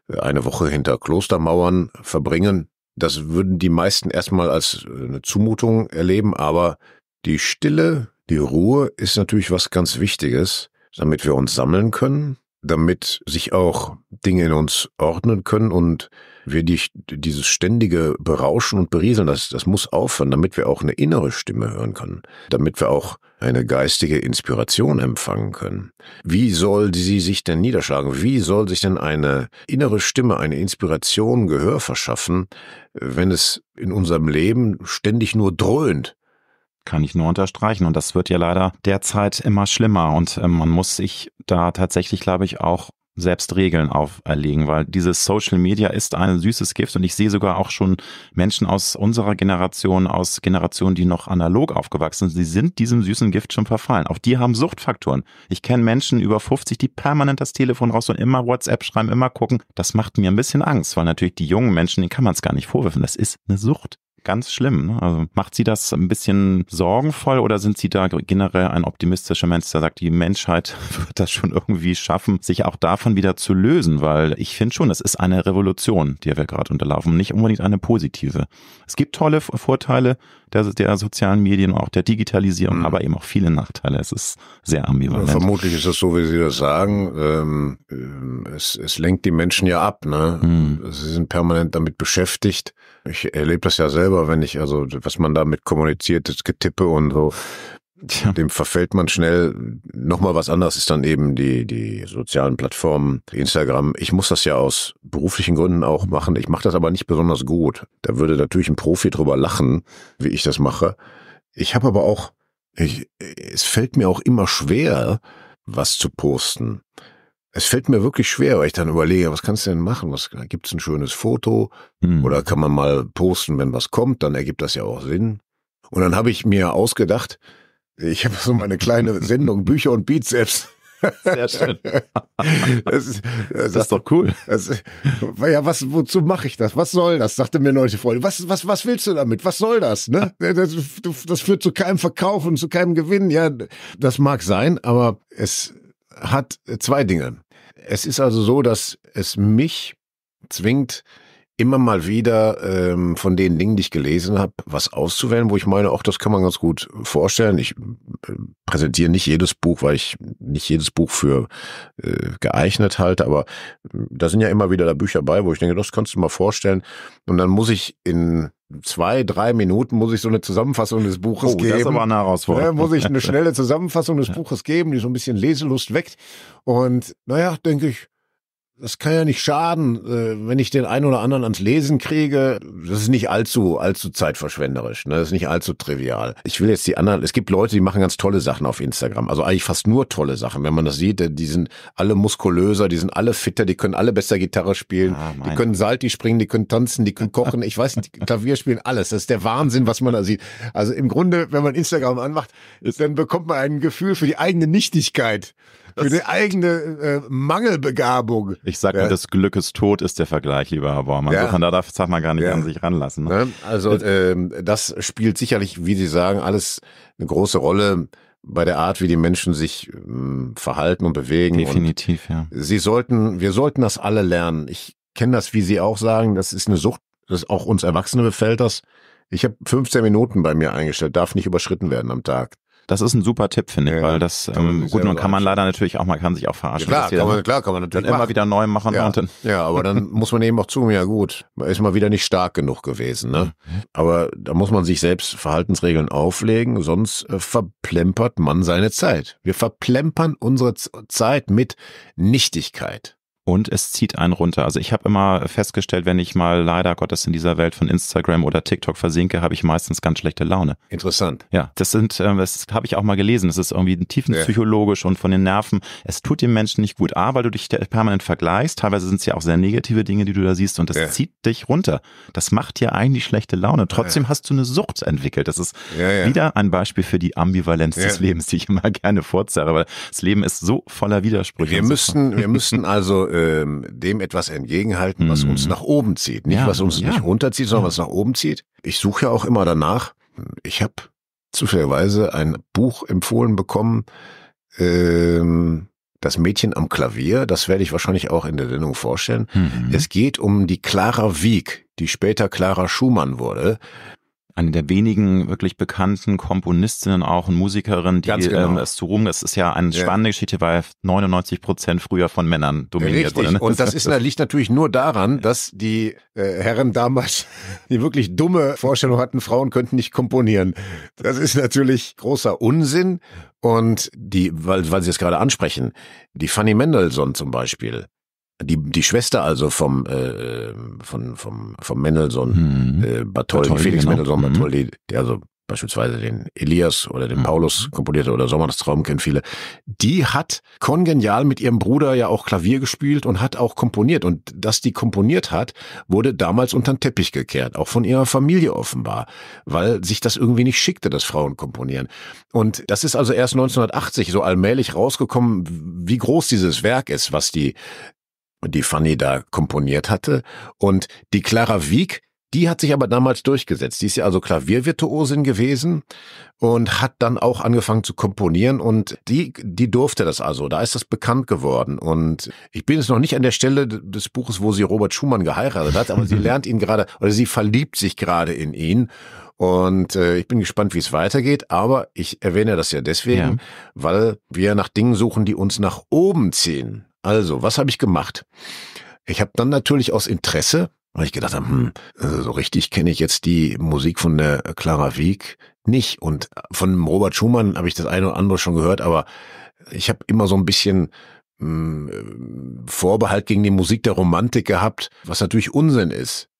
äh, eine Woche hinter Klostermauern verbringen, das würden die meisten erstmal als äh, eine Zumutung erleben. Aber die Stille, die Ruhe ist natürlich was ganz Wichtiges, damit wir uns sammeln können, damit sich auch Dinge in uns ordnen können und wir die, dieses ständige Berauschen und Berieseln, das, das muss aufhören, damit wir auch eine innere Stimme hören können, damit wir auch eine geistige Inspiration empfangen können. Wie soll sie sich denn niederschlagen? Wie soll sich denn eine innere Stimme, eine Inspiration Gehör verschaffen, wenn es in unserem Leben ständig nur dröhnt? Kann ich nur unterstreichen. Und das wird ja leider derzeit immer schlimmer. Und äh, man muss sich da tatsächlich, glaube ich, auch selbst Regeln auferlegen, weil dieses Social Media ist ein süßes Gift und ich sehe sogar auch schon Menschen aus unserer Generation, aus Generationen, die noch analog aufgewachsen sind, sie sind diesem süßen Gift schon verfallen. Auch die haben Suchtfaktoren. Ich kenne Menschen über 50, die permanent das Telefon raus und immer WhatsApp schreiben, immer gucken. Das macht mir ein bisschen Angst, weil natürlich die jungen Menschen, denen kann man es gar nicht vorwerfen. Das ist eine Sucht ganz schlimm. Ne? Also macht Sie das ein bisschen sorgenvoll oder sind Sie da generell ein optimistischer Mensch, der sagt, die Menschheit wird das schon irgendwie schaffen, sich auch davon wieder zu lösen? Weil ich finde schon, das ist eine Revolution, die wir gerade unterlaufen, nicht unbedingt eine positive. Es gibt tolle Vorteile, der, der sozialen Medien, auch der Digitalisierung, mhm. aber eben auch viele Nachteile. Es ist sehr ambivalent. Ja, vermutlich ist es so, wie Sie das sagen. Ähm, ähm, es, es lenkt die Menschen ja ab. Ne? Mhm. Sie sind permanent damit beschäftigt. Ich erlebe das ja selber, wenn ich, also was man damit kommuniziert, das Getippe und so. Tja. Dem verfällt man schnell. Nochmal was anderes ist dann eben die, die sozialen Plattformen, Instagram. Ich muss das ja aus beruflichen Gründen auch machen. Ich mache das aber nicht besonders gut. Da würde natürlich ein Profi drüber lachen, wie ich das mache. Ich habe aber auch, ich, es fällt mir auch immer schwer, was zu posten. Es fällt mir wirklich schwer, weil ich dann überlege, was kannst du denn machen? Was gibt's ein schönes Foto? Hm. Oder kann man mal posten, wenn was kommt? Dann ergibt das ja auch Sinn. Und dann habe ich mir ausgedacht, ich habe so meine kleine Sendung Bücher und Bizeps. Sehr schön. das, ist, das, ist doch cool. Das, ja, was, wozu mache ich das? Was soll das? Sagte mir neulich Freunde. Was, was, was willst du damit? Was soll das? Ne? Das, das führt zu keinem Verkauf und zu keinem Gewinn. Ja, das mag sein, aber es hat zwei Dinge. Es ist also so, dass es mich zwingt, immer mal wieder ähm, von den Dingen, die ich gelesen habe, was auszuwählen, wo ich meine, auch das kann man ganz gut vorstellen. Ich äh, präsentiere nicht jedes Buch, weil ich nicht jedes Buch für äh, geeignet halte, aber hm, da sind ja immer wieder da Bücher bei, wo ich denke, das kannst du mal vorstellen. Und dann muss ich in zwei, drei Minuten muss ich so eine Zusammenfassung des Buches oh, geben. Das ist aber eine Herausforderung. Ja, ne, muss ich eine schnelle Zusammenfassung des Buches geben, die so ein bisschen Leselust weckt. Und naja, denke ich, das kann ja nicht schaden, äh, wenn ich den einen oder anderen ans Lesen kriege. Das ist nicht allzu, allzu zeitverschwenderisch. Ne? Das ist nicht allzu trivial. Ich will jetzt die anderen, es gibt Leute, die machen ganz tolle Sachen auf Instagram. Also eigentlich fast nur tolle Sachen. Wenn man das sieht, äh, die sind alle muskulöser, die sind alle fitter, die können alle besser Gitarre spielen, ah, die können Salti springen, die können tanzen, die können kochen. Ich weiß nicht, Klavier spielen, alles. Das ist der Wahnsinn, was man da sieht. Also im Grunde, wenn man Instagram anmacht, dann bekommt man ein Gefühl für die eigene Nichtigkeit für die eigene äh, Mangelbegabung. Ich sag ja. des Glückes Tod ist der Vergleich, lieber Herr Bormann. Ja. So, da darf man gar nicht ja. an sich ranlassen. Ne? ne? Also äh, ähm, das spielt sicherlich, wie Sie sagen, alles eine große Rolle bei der Art, wie die Menschen sich ähm, verhalten und bewegen. Definitiv, und ja. Sie sollten, wir sollten das alle lernen. Ich kenne das, wie Sie auch sagen, das ist eine Sucht, das auch uns Erwachsene befällt das. Ich habe 15 Minuten bei mir eingestellt, darf nicht überschritten werden am Tag. Das ist ein super Tipp, finde ich, ja, weil das, ähm, gut, nun kann man leider natürlich auch, man kann sich auch verarschen. Ja, klar, kann man, klar, kann man natürlich. Dann immer wieder neu machen. Ja, und dann ja aber dann muss man eben auch zu, ja gut, ist mal wieder nicht stark genug gewesen. Ne? Mhm. Aber da muss man sich selbst Verhaltensregeln auflegen, sonst äh, verplempert man seine Zeit. Wir verplempern unsere Z Zeit mit Nichtigkeit und es zieht einen runter. Also ich habe immer festgestellt, wenn ich mal leider Gottes in dieser Welt von Instagram oder TikTok versinke, habe ich meistens ganz schlechte Laune. Interessant. Ja, das sind, ähm, das habe ich auch mal gelesen. Das ist irgendwie tiefenpsychologisch ja. und von den Nerven. Es tut dem Menschen nicht gut. A, weil du dich permanent vergleichst. Teilweise sind es ja auch sehr negative Dinge, die du da siehst und das ja. zieht dich runter. Das macht dir eigentlich schlechte Laune. Trotzdem ja. hast du eine Sucht entwickelt. Das ist wieder ein Beispiel für die Ambivalenz des Lebens, die ich immer gerne vorzerre, weil das Leben ist so voller Widersprüche. Wir also müssten, wir müssten also ähm, dem etwas entgegenhalten, was mhm. uns nach oben zieht. Nicht, ja, was uns ja. nicht runterzieht, sondern ja. was nach oben zieht. Ich suche ja auch immer danach. Ich habe zufälligerweise ein Buch empfohlen bekommen, ähm, das Mädchen am Klavier, das werde ich wahrscheinlich auch in der Sendung vorstellen. Mhm. Es geht um die Clara Wieg, die später Clara Schumann wurde eine der wenigen wirklich bekannten Komponistinnen auch und Musikerin, die genau. ähm, es zu Ruhm das ist ja eine spannende Geschichte, weil 99 Prozent früher von Männern dominiert Richtig. wurde. Ne? Und das ist, liegt natürlich nur daran, dass die äh, Herren damals die wirklich dumme Vorstellung hatten, Frauen könnten nicht komponieren. Das ist natürlich großer Unsinn. Und die, weil, weil Sie es gerade ansprechen, die Fanny Mendelssohn zum Beispiel, die, die Schwester also vom, äh, von, vom, vom Mendelssohn, mhm. äh, Bartholdi, Bartholdi, Felix genau. Mendelssohn mhm. Bartholdi, der also beispielsweise den Elias oder den mhm. Paulus komponierte oder Sommers Traum kennen viele, die hat kongenial mit ihrem Bruder ja auch Klavier gespielt und hat auch komponiert. Und dass die komponiert hat, wurde damals unter den Teppich gekehrt, auch von ihrer Familie offenbar, weil sich das irgendwie nicht schickte, dass Frauen komponieren. Und das ist also erst 1980 so allmählich rausgekommen, wie groß dieses Werk ist, was die die Fanny da komponiert hatte. Und die Clara Wieck, die hat sich aber damals durchgesetzt. Die ist ja also Klaviervirtuosin gewesen und hat dann auch angefangen zu komponieren und die, die durfte das also. Da ist das bekannt geworden. Und ich bin jetzt noch nicht an der Stelle des Buches, wo sie Robert Schumann geheiratet hat, aber sie lernt ihn gerade oder sie verliebt sich gerade in ihn. Und äh, ich bin gespannt, wie es weitergeht. Aber ich erwähne das ja deswegen, ja. weil wir nach Dingen suchen, die uns nach oben ziehen. Also, was habe ich gemacht? Ich habe dann natürlich aus Interesse, weil ich gedacht habe, hm, äh, so richtig kenne ich jetzt die Musik von der Clara Wieg nicht. Und von Robert Schumann habe ich das eine oder andere schon gehört, aber ich habe immer so ein bisschen hm, äh, Vorbehalt gegen die Musik der Romantik gehabt, was natürlich Unsinn ist.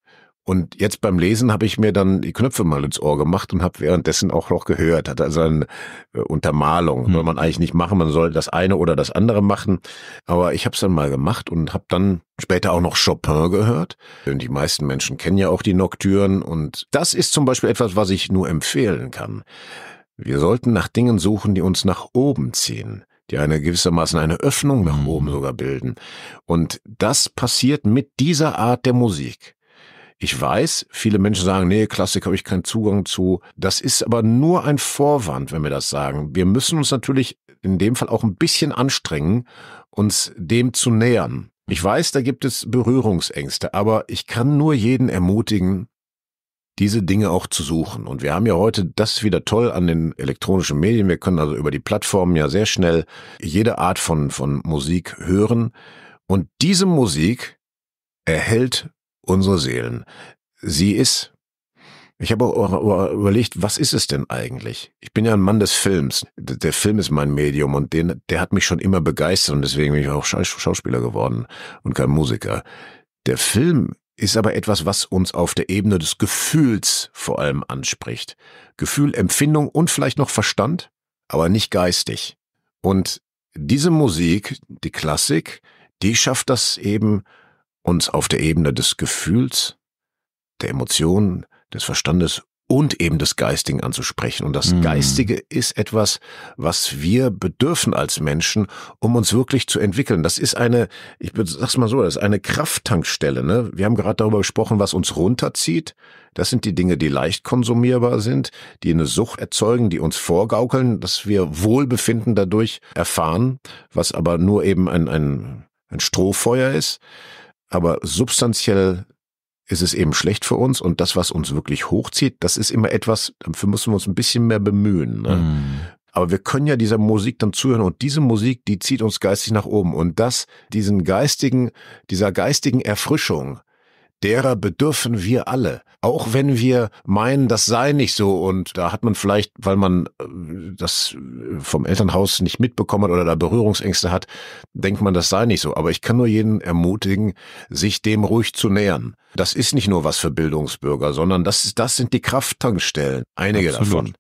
Und jetzt beim Lesen habe ich mir dann die Knöpfe mal ins Ohr gemacht und habe währenddessen auch noch gehört. Hat also eine äh, Untermalung. Mhm. Soll man eigentlich nicht machen, man soll das eine oder das andere machen. Aber ich habe es dann mal gemacht und habe dann später auch noch Chopin gehört. Denn die meisten Menschen kennen ja auch die Noctüren. Und das ist zum Beispiel etwas, was ich nur empfehlen kann. Wir sollten nach Dingen suchen, die uns nach oben ziehen die eine gewissermaßen eine Öffnung nach hm. oben sogar bilden. Und das passiert mit dieser Art der Musik. Ich weiß, viele Menschen sagen, nee, Klassik habe ich keinen Zugang zu. Das ist aber nur ein Vorwand, wenn wir das sagen. Wir müssen uns natürlich in dem Fall auch ein bisschen anstrengen, uns dem zu nähern. Ich weiß, da gibt es Berührungsängste, aber ich kann nur jeden ermutigen, diese Dinge auch zu suchen. Und wir haben ja heute das wieder toll an den elektronischen Medien. Wir können also über die Plattformen ja sehr schnell jede Art von, von Musik hören. Und diese Musik erhält unsere Seelen. Sie ist. Ich habe auch überlegt, was ist es denn eigentlich? Ich bin ja ein Mann des Films. Der Film ist mein Medium und den, der hat mich schon immer begeistert und deswegen bin ich auch Schauspieler geworden und kein Musiker. Der Film ist aber etwas, was uns auf der Ebene des Gefühls vor allem anspricht. Gefühl, Empfindung und vielleicht noch Verstand, aber nicht geistig. Und diese Musik, die Klassik, die schafft das eben uns auf der Ebene des Gefühls, der Emotionen, des Verstandes und eben des Geistigen anzusprechen. Und das mhm. Geistige ist etwas, was wir bedürfen als Menschen, um uns wirklich zu entwickeln. Das ist eine, ich sag's mal so, das ist eine Krafttankstelle. Ne? Wir haben gerade darüber gesprochen, was uns runterzieht. Das sind die Dinge, die leicht konsumierbar sind, die eine Sucht erzeugen, die uns vorgaukeln, dass wir Wohlbefinden dadurch erfahren, was aber nur eben ein, ein, ein Strohfeuer ist aber substanziell ist es eben schlecht für uns und das, was uns wirklich hochzieht, das ist immer etwas, dafür müssen wir uns ein bisschen mehr bemühen. Ne? Mm. Aber wir können ja dieser Musik dann zuhören und diese Musik, die zieht uns geistig nach oben und das, diesen geistigen, dieser geistigen Erfrischung, derer bedürfen wir alle. Auch wenn wir meinen, das sei nicht so und da hat man vielleicht, weil man äh, das äh, vom Elternhaus nicht mitbekommen hat oder da Berührungsängste hat, denkt man, das sei nicht so. Aber ich kann nur jeden ermutigen, sich dem ruhig zu nähern. Das ist nicht nur was für Bildungsbürger, sondern das, das sind die Krafttankstellen, einige Absolut. davon.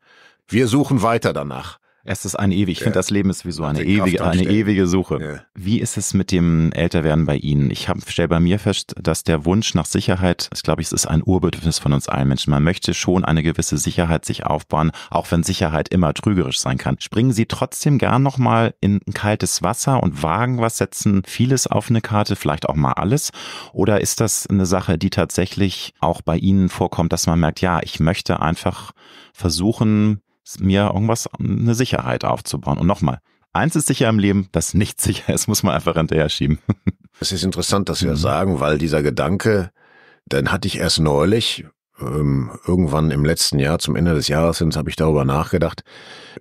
Wir suchen weiter danach. Es ist eine ewige, ich ja. finde, das Leben ist wie so eine ewige, eine ewige Suche. Ja. Wie ist es mit dem Älterwerden bei Ihnen? Ich stelle bei mir fest, dass der Wunsch nach Sicherheit, ich glaube, es ist ein Urbedürfnis von uns allen Menschen. Man möchte schon eine gewisse Sicherheit sich aufbauen, auch wenn Sicherheit immer trügerisch sein kann. Springen Sie trotzdem gern nochmal in kaltes Wasser und wagen was, setzen vieles auf eine Karte, vielleicht auch mal alles? Oder ist das eine Sache, die tatsächlich auch bei Ihnen vorkommt, dass man merkt, ja, ich möchte einfach versuchen, mir irgendwas, eine Sicherheit aufzubauen. Und nochmal, eins ist sicher im Leben, das nicht sicher ist, muss man einfach hinterher schieben. Es ist interessant, dass wir das mhm. sagen, weil dieser Gedanke, den hatte ich erst neulich, ähm, irgendwann im letzten Jahr, zum Ende des Jahres hin, habe ich darüber nachgedacht,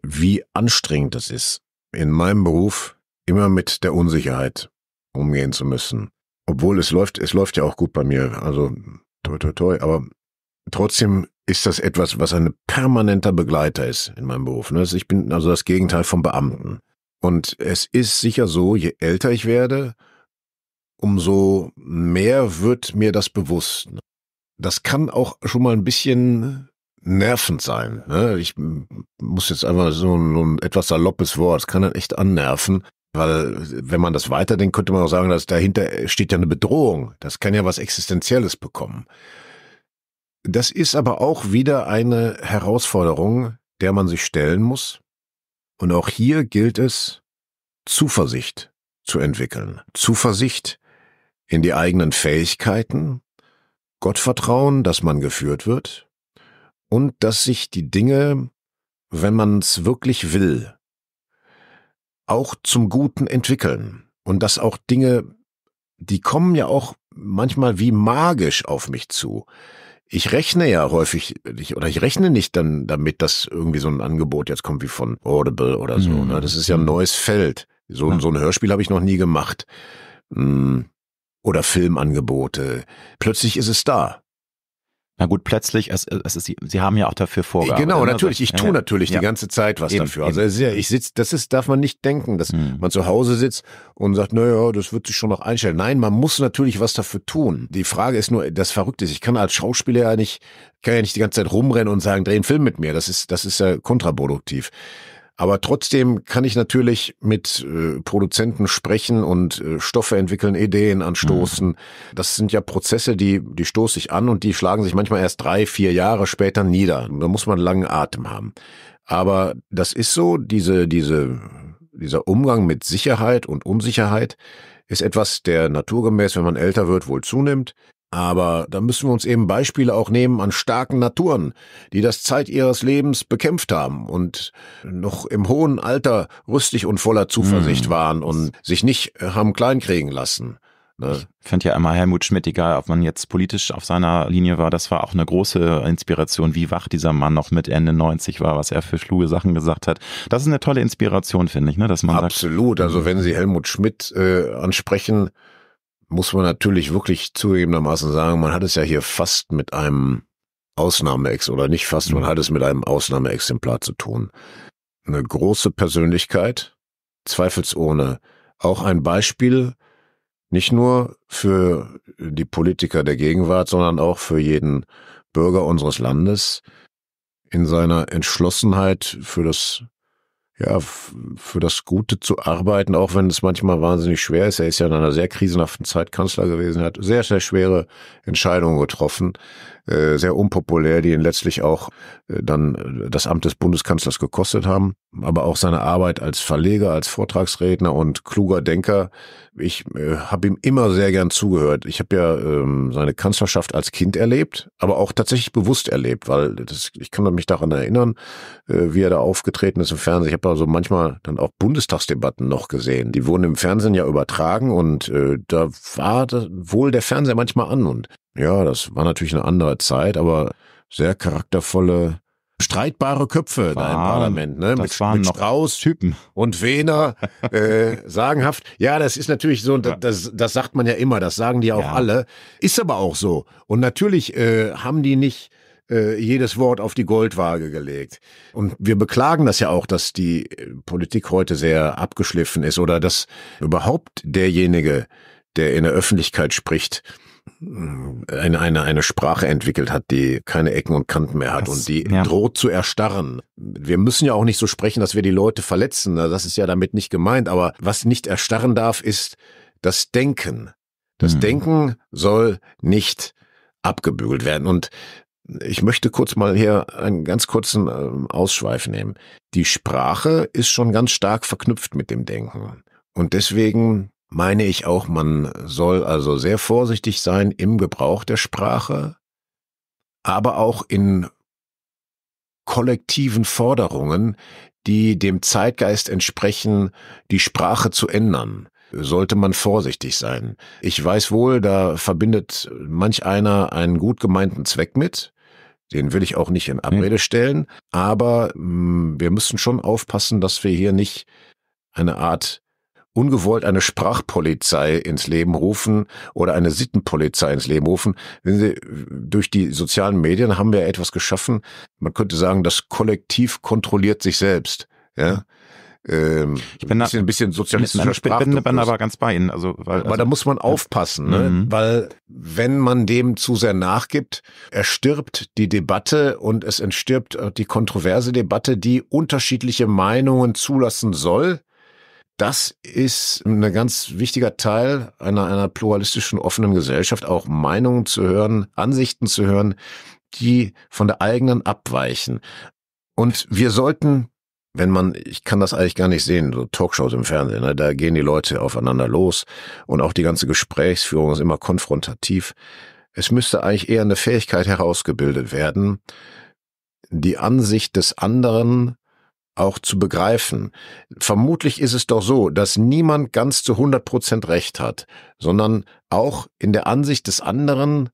wie anstrengend es ist, in meinem Beruf immer mit der Unsicherheit umgehen zu müssen. Obwohl es läuft, es läuft ja auch gut bei mir, also toi toi toi, aber trotzdem ist das etwas, was ein permanenter Begleiter ist in meinem Beruf. Ne? Also ich bin also das Gegenteil vom Beamten. Und es ist sicher so, je älter ich werde, umso mehr wird mir das bewusst. Ne? Das kann auch schon mal ein bisschen nervend sein. Ne? Ich muss jetzt einfach so ein, etwas saloppes Wort, das kann dann echt annerven, weil wenn man das weiterdenkt, könnte man auch sagen, dass dahinter steht ja eine Bedrohung. Das kann ja was Existenzielles bekommen. Das ist aber auch wieder eine Herausforderung, der man sich stellen muss. Und auch hier gilt es, Zuversicht zu entwickeln. Zuversicht in die eigenen Fähigkeiten, Gottvertrauen, dass man geführt wird und dass sich die Dinge, wenn man es wirklich will, auch zum Guten entwickeln und dass auch Dinge, die kommen ja auch manchmal wie magisch auf mich zu ich rechne ja häufig nicht, oder ich rechne nicht dann damit, dass irgendwie so ein Angebot jetzt kommt wie von Audible oder so. Mhm. Ne? Das ist ja ein neues Feld. So, ja. so ein Hörspiel habe ich noch nie gemacht. Hm. Oder Filmangebote. Plötzlich ist es da. Na gut, plötzlich, es, es ist, Sie haben ja auch dafür Vorgaben. Genau, oder? Ne? natürlich. Also, ich tue natürlich ja, die ganze Zeit was eben, dafür. Also eben. ich sitze, das ist, darf man nicht denken, dass hm. man zu Hause sitzt und sagt, naja, das wird sich schon noch einstellen. Nein, man muss natürlich was dafür tun. Die Frage ist nur, das Verrückte ist, ich kann als Schauspieler ja nicht, kann ja nicht die ganze Zeit rumrennen und sagen, dreh einen Film mit mir. Das ist, das ist ja kontraproduktiv. Aber trotzdem kann ich natürlich mit äh, Produzenten sprechen und äh, Stoffe entwickeln, Ideen anstoßen. Mhm. Das sind ja Prozesse, die, die stoße ich an und die schlagen sich manchmal erst drei, vier Jahre später nieder. Da muss man langen Atem haben. Aber das ist so, diese, diese, dieser Umgang mit Sicherheit und Unsicherheit ist etwas, der naturgemäß, wenn man älter wird, wohl zunimmt. Aber da müssen wir uns eben Beispiele auch nehmen an starken Naturen, die das Zeit ihres Lebens bekämpft haben und noch im hohen Alter rüstig und voller Zuversicht mhm. waren und sich nicht äh, haben kleinkriegen lassen. Ne? Ich fand ja immer Helmut Schmidt, egal ob man jetzt politisch auf seiner Linie war, das war auch eine große Inspiration, wie wach dieser Mann noch mit Ende 90 war, was er für schluge Sachen gesagt hat. Das ist eine tolle Inspiration, finde ich, ne? dass man Absolut, sagt, also hm. wenn Sie Helmut Schmidt äh, ansprechen, muss man natürlich wirklich zugegebenermaßen sagen, man hat es ja hier fast mit einem Ausnahmeex oder nicht fast, mhm. man hat es mit einem Ausnahmeexemplar zu tun. Eine große Persönlichkeit, zweifelsohne. Auch ein Beispiel, nicht nur für die Politiker der Gegenwart, sondern auch für jeden Bürger unseres Landes in seiner Entschlossenheit für das ja, für das Gute zu arbeiten, auch wenn es manchmal wahnsinnig schwer ist. Er ist ja in einer sehr krisenhaften Zeit Kanzler gewesen, hat sehr, sehr schwere Entscheidungen getroffen. Äh, sehr unpopulär, die ihn letztlich auch äh, dann äh, das Amt des Bundeskanzlers gekostet haben. Aber auch seine Arbeit als Verleger, als Vortragsredner und kluger Denker. Ich äh, habe ihm immer sehr gern zugehört. Ich habe ja ähm, seine Kanzlerschaft als Kind erlebt, aber auch tatsächlich bewusst erlebt, weil das, ich kann mich daran erinnern, äh, wie er da aufgetreten ist im Fernsehen. Ich habe also manchmal dann auch Bundestagsdebatten noch gesehen. Die wurden im Fernsehen ja übertragen und äh, da war wohl der Fernseher manchmal an und ja, das war natürlich eine andere Zeit, aber sehr charaktervolle, streitbare Köpfe waren, da im Parlament, ne? mit, waren mit Strauß Typen. und Wehner, äh, sagenhaft. Ja, das ist natürlich so, das, das, das sagt man ja immer, das sagen die auch ja. alle. Ist aber auch so. Und natürlich äh, haben die nicht äh, jedes Wort auf die Goldwaage gelegt. Und wir beklagen das ja auch, dass die äh, Politik heute sehr abgeschliffen ist oder dass überhaupt derjenige, der in der Öffentlichkeit spricht, eine, eine, eine Sprache entwickelt hat, die keine Ecken und Kanten mehr hat das, und die ja. droht zu erstarren. Wir müssen ja auch nicht so sprechen, dass wir die Leute verletzen. Ne? Das ist ja damit nicht gemeint. Aber was nicht erstarren darf, ist das Denken. Das mhm. Denken soll nicht abgebügelt werden. Und ich möchte kurz mal hier einen ganz kurzen ähm, Ausschweif nehmen. Die Sprache ist schon ganz stark verknüpft mit dem Denken. Und deswegen meine ich auch, man soll also sehr vorsichtig sein im Gebrauch der Sprache, aber auch in kollektiven Forderungen, die dem Zeitgeist entsprechen, die Sprache zu ändern sollte man vorsichtig sein. Ich weiß wohl, da verbindet manch einer einen gut gemeinten Zweck mit. Den will ich auch nicht in hm. Abrede stellen. Aber mh, hm, wir müssen schon aufpassen, dass wir hier nicht eine Art ungewollt eine Sprachpolizei ins Leben rufen oder eine Sittenpolizei ins Leben rufen. Wenn Sie, durch die sozialen Medien haben wir etwas geschaffen. Man könnte sagen, das Kollektiv kontrolliert sich selbst. Ja. Ähm, ich bin ein bisschen, ein bisschen sozialistischer Ich bin, bin, bin aber ganz bei Ihnen. Also, weil, aber also, da muss man aufpassen, ja. ne? Mhm. weil wenn man dem zu sehr nachgibt, erstirbt die Debatte und es entstirbt die kontroverse Debatte, die unterschiedliche Meinungen zulassen soll das ist ein ganz wichtiger Teil einer, einer pluralistischen, offenen Gesellschaft, auch Meinungen zu hören, Ansichten zu hören, die von der eigenen abweichen. Und wir sollten, wenn man, ich kann das eigentlich gar nicht sehen, so Talkshows im Fernsehen, ne, da gehen die Leute aufeinander los und auch die ganze Gesprächsführung ist immer konfrontativ. Es müsste eigentlich eher eine Fähigkeit herausgebildet werden, die Ansicht des anderen auch zu begreifen. Vermutlich ist es doch so, dass niemand ganz zu 100 Prozent recht hat, sondern auch in der Ansicht des anderen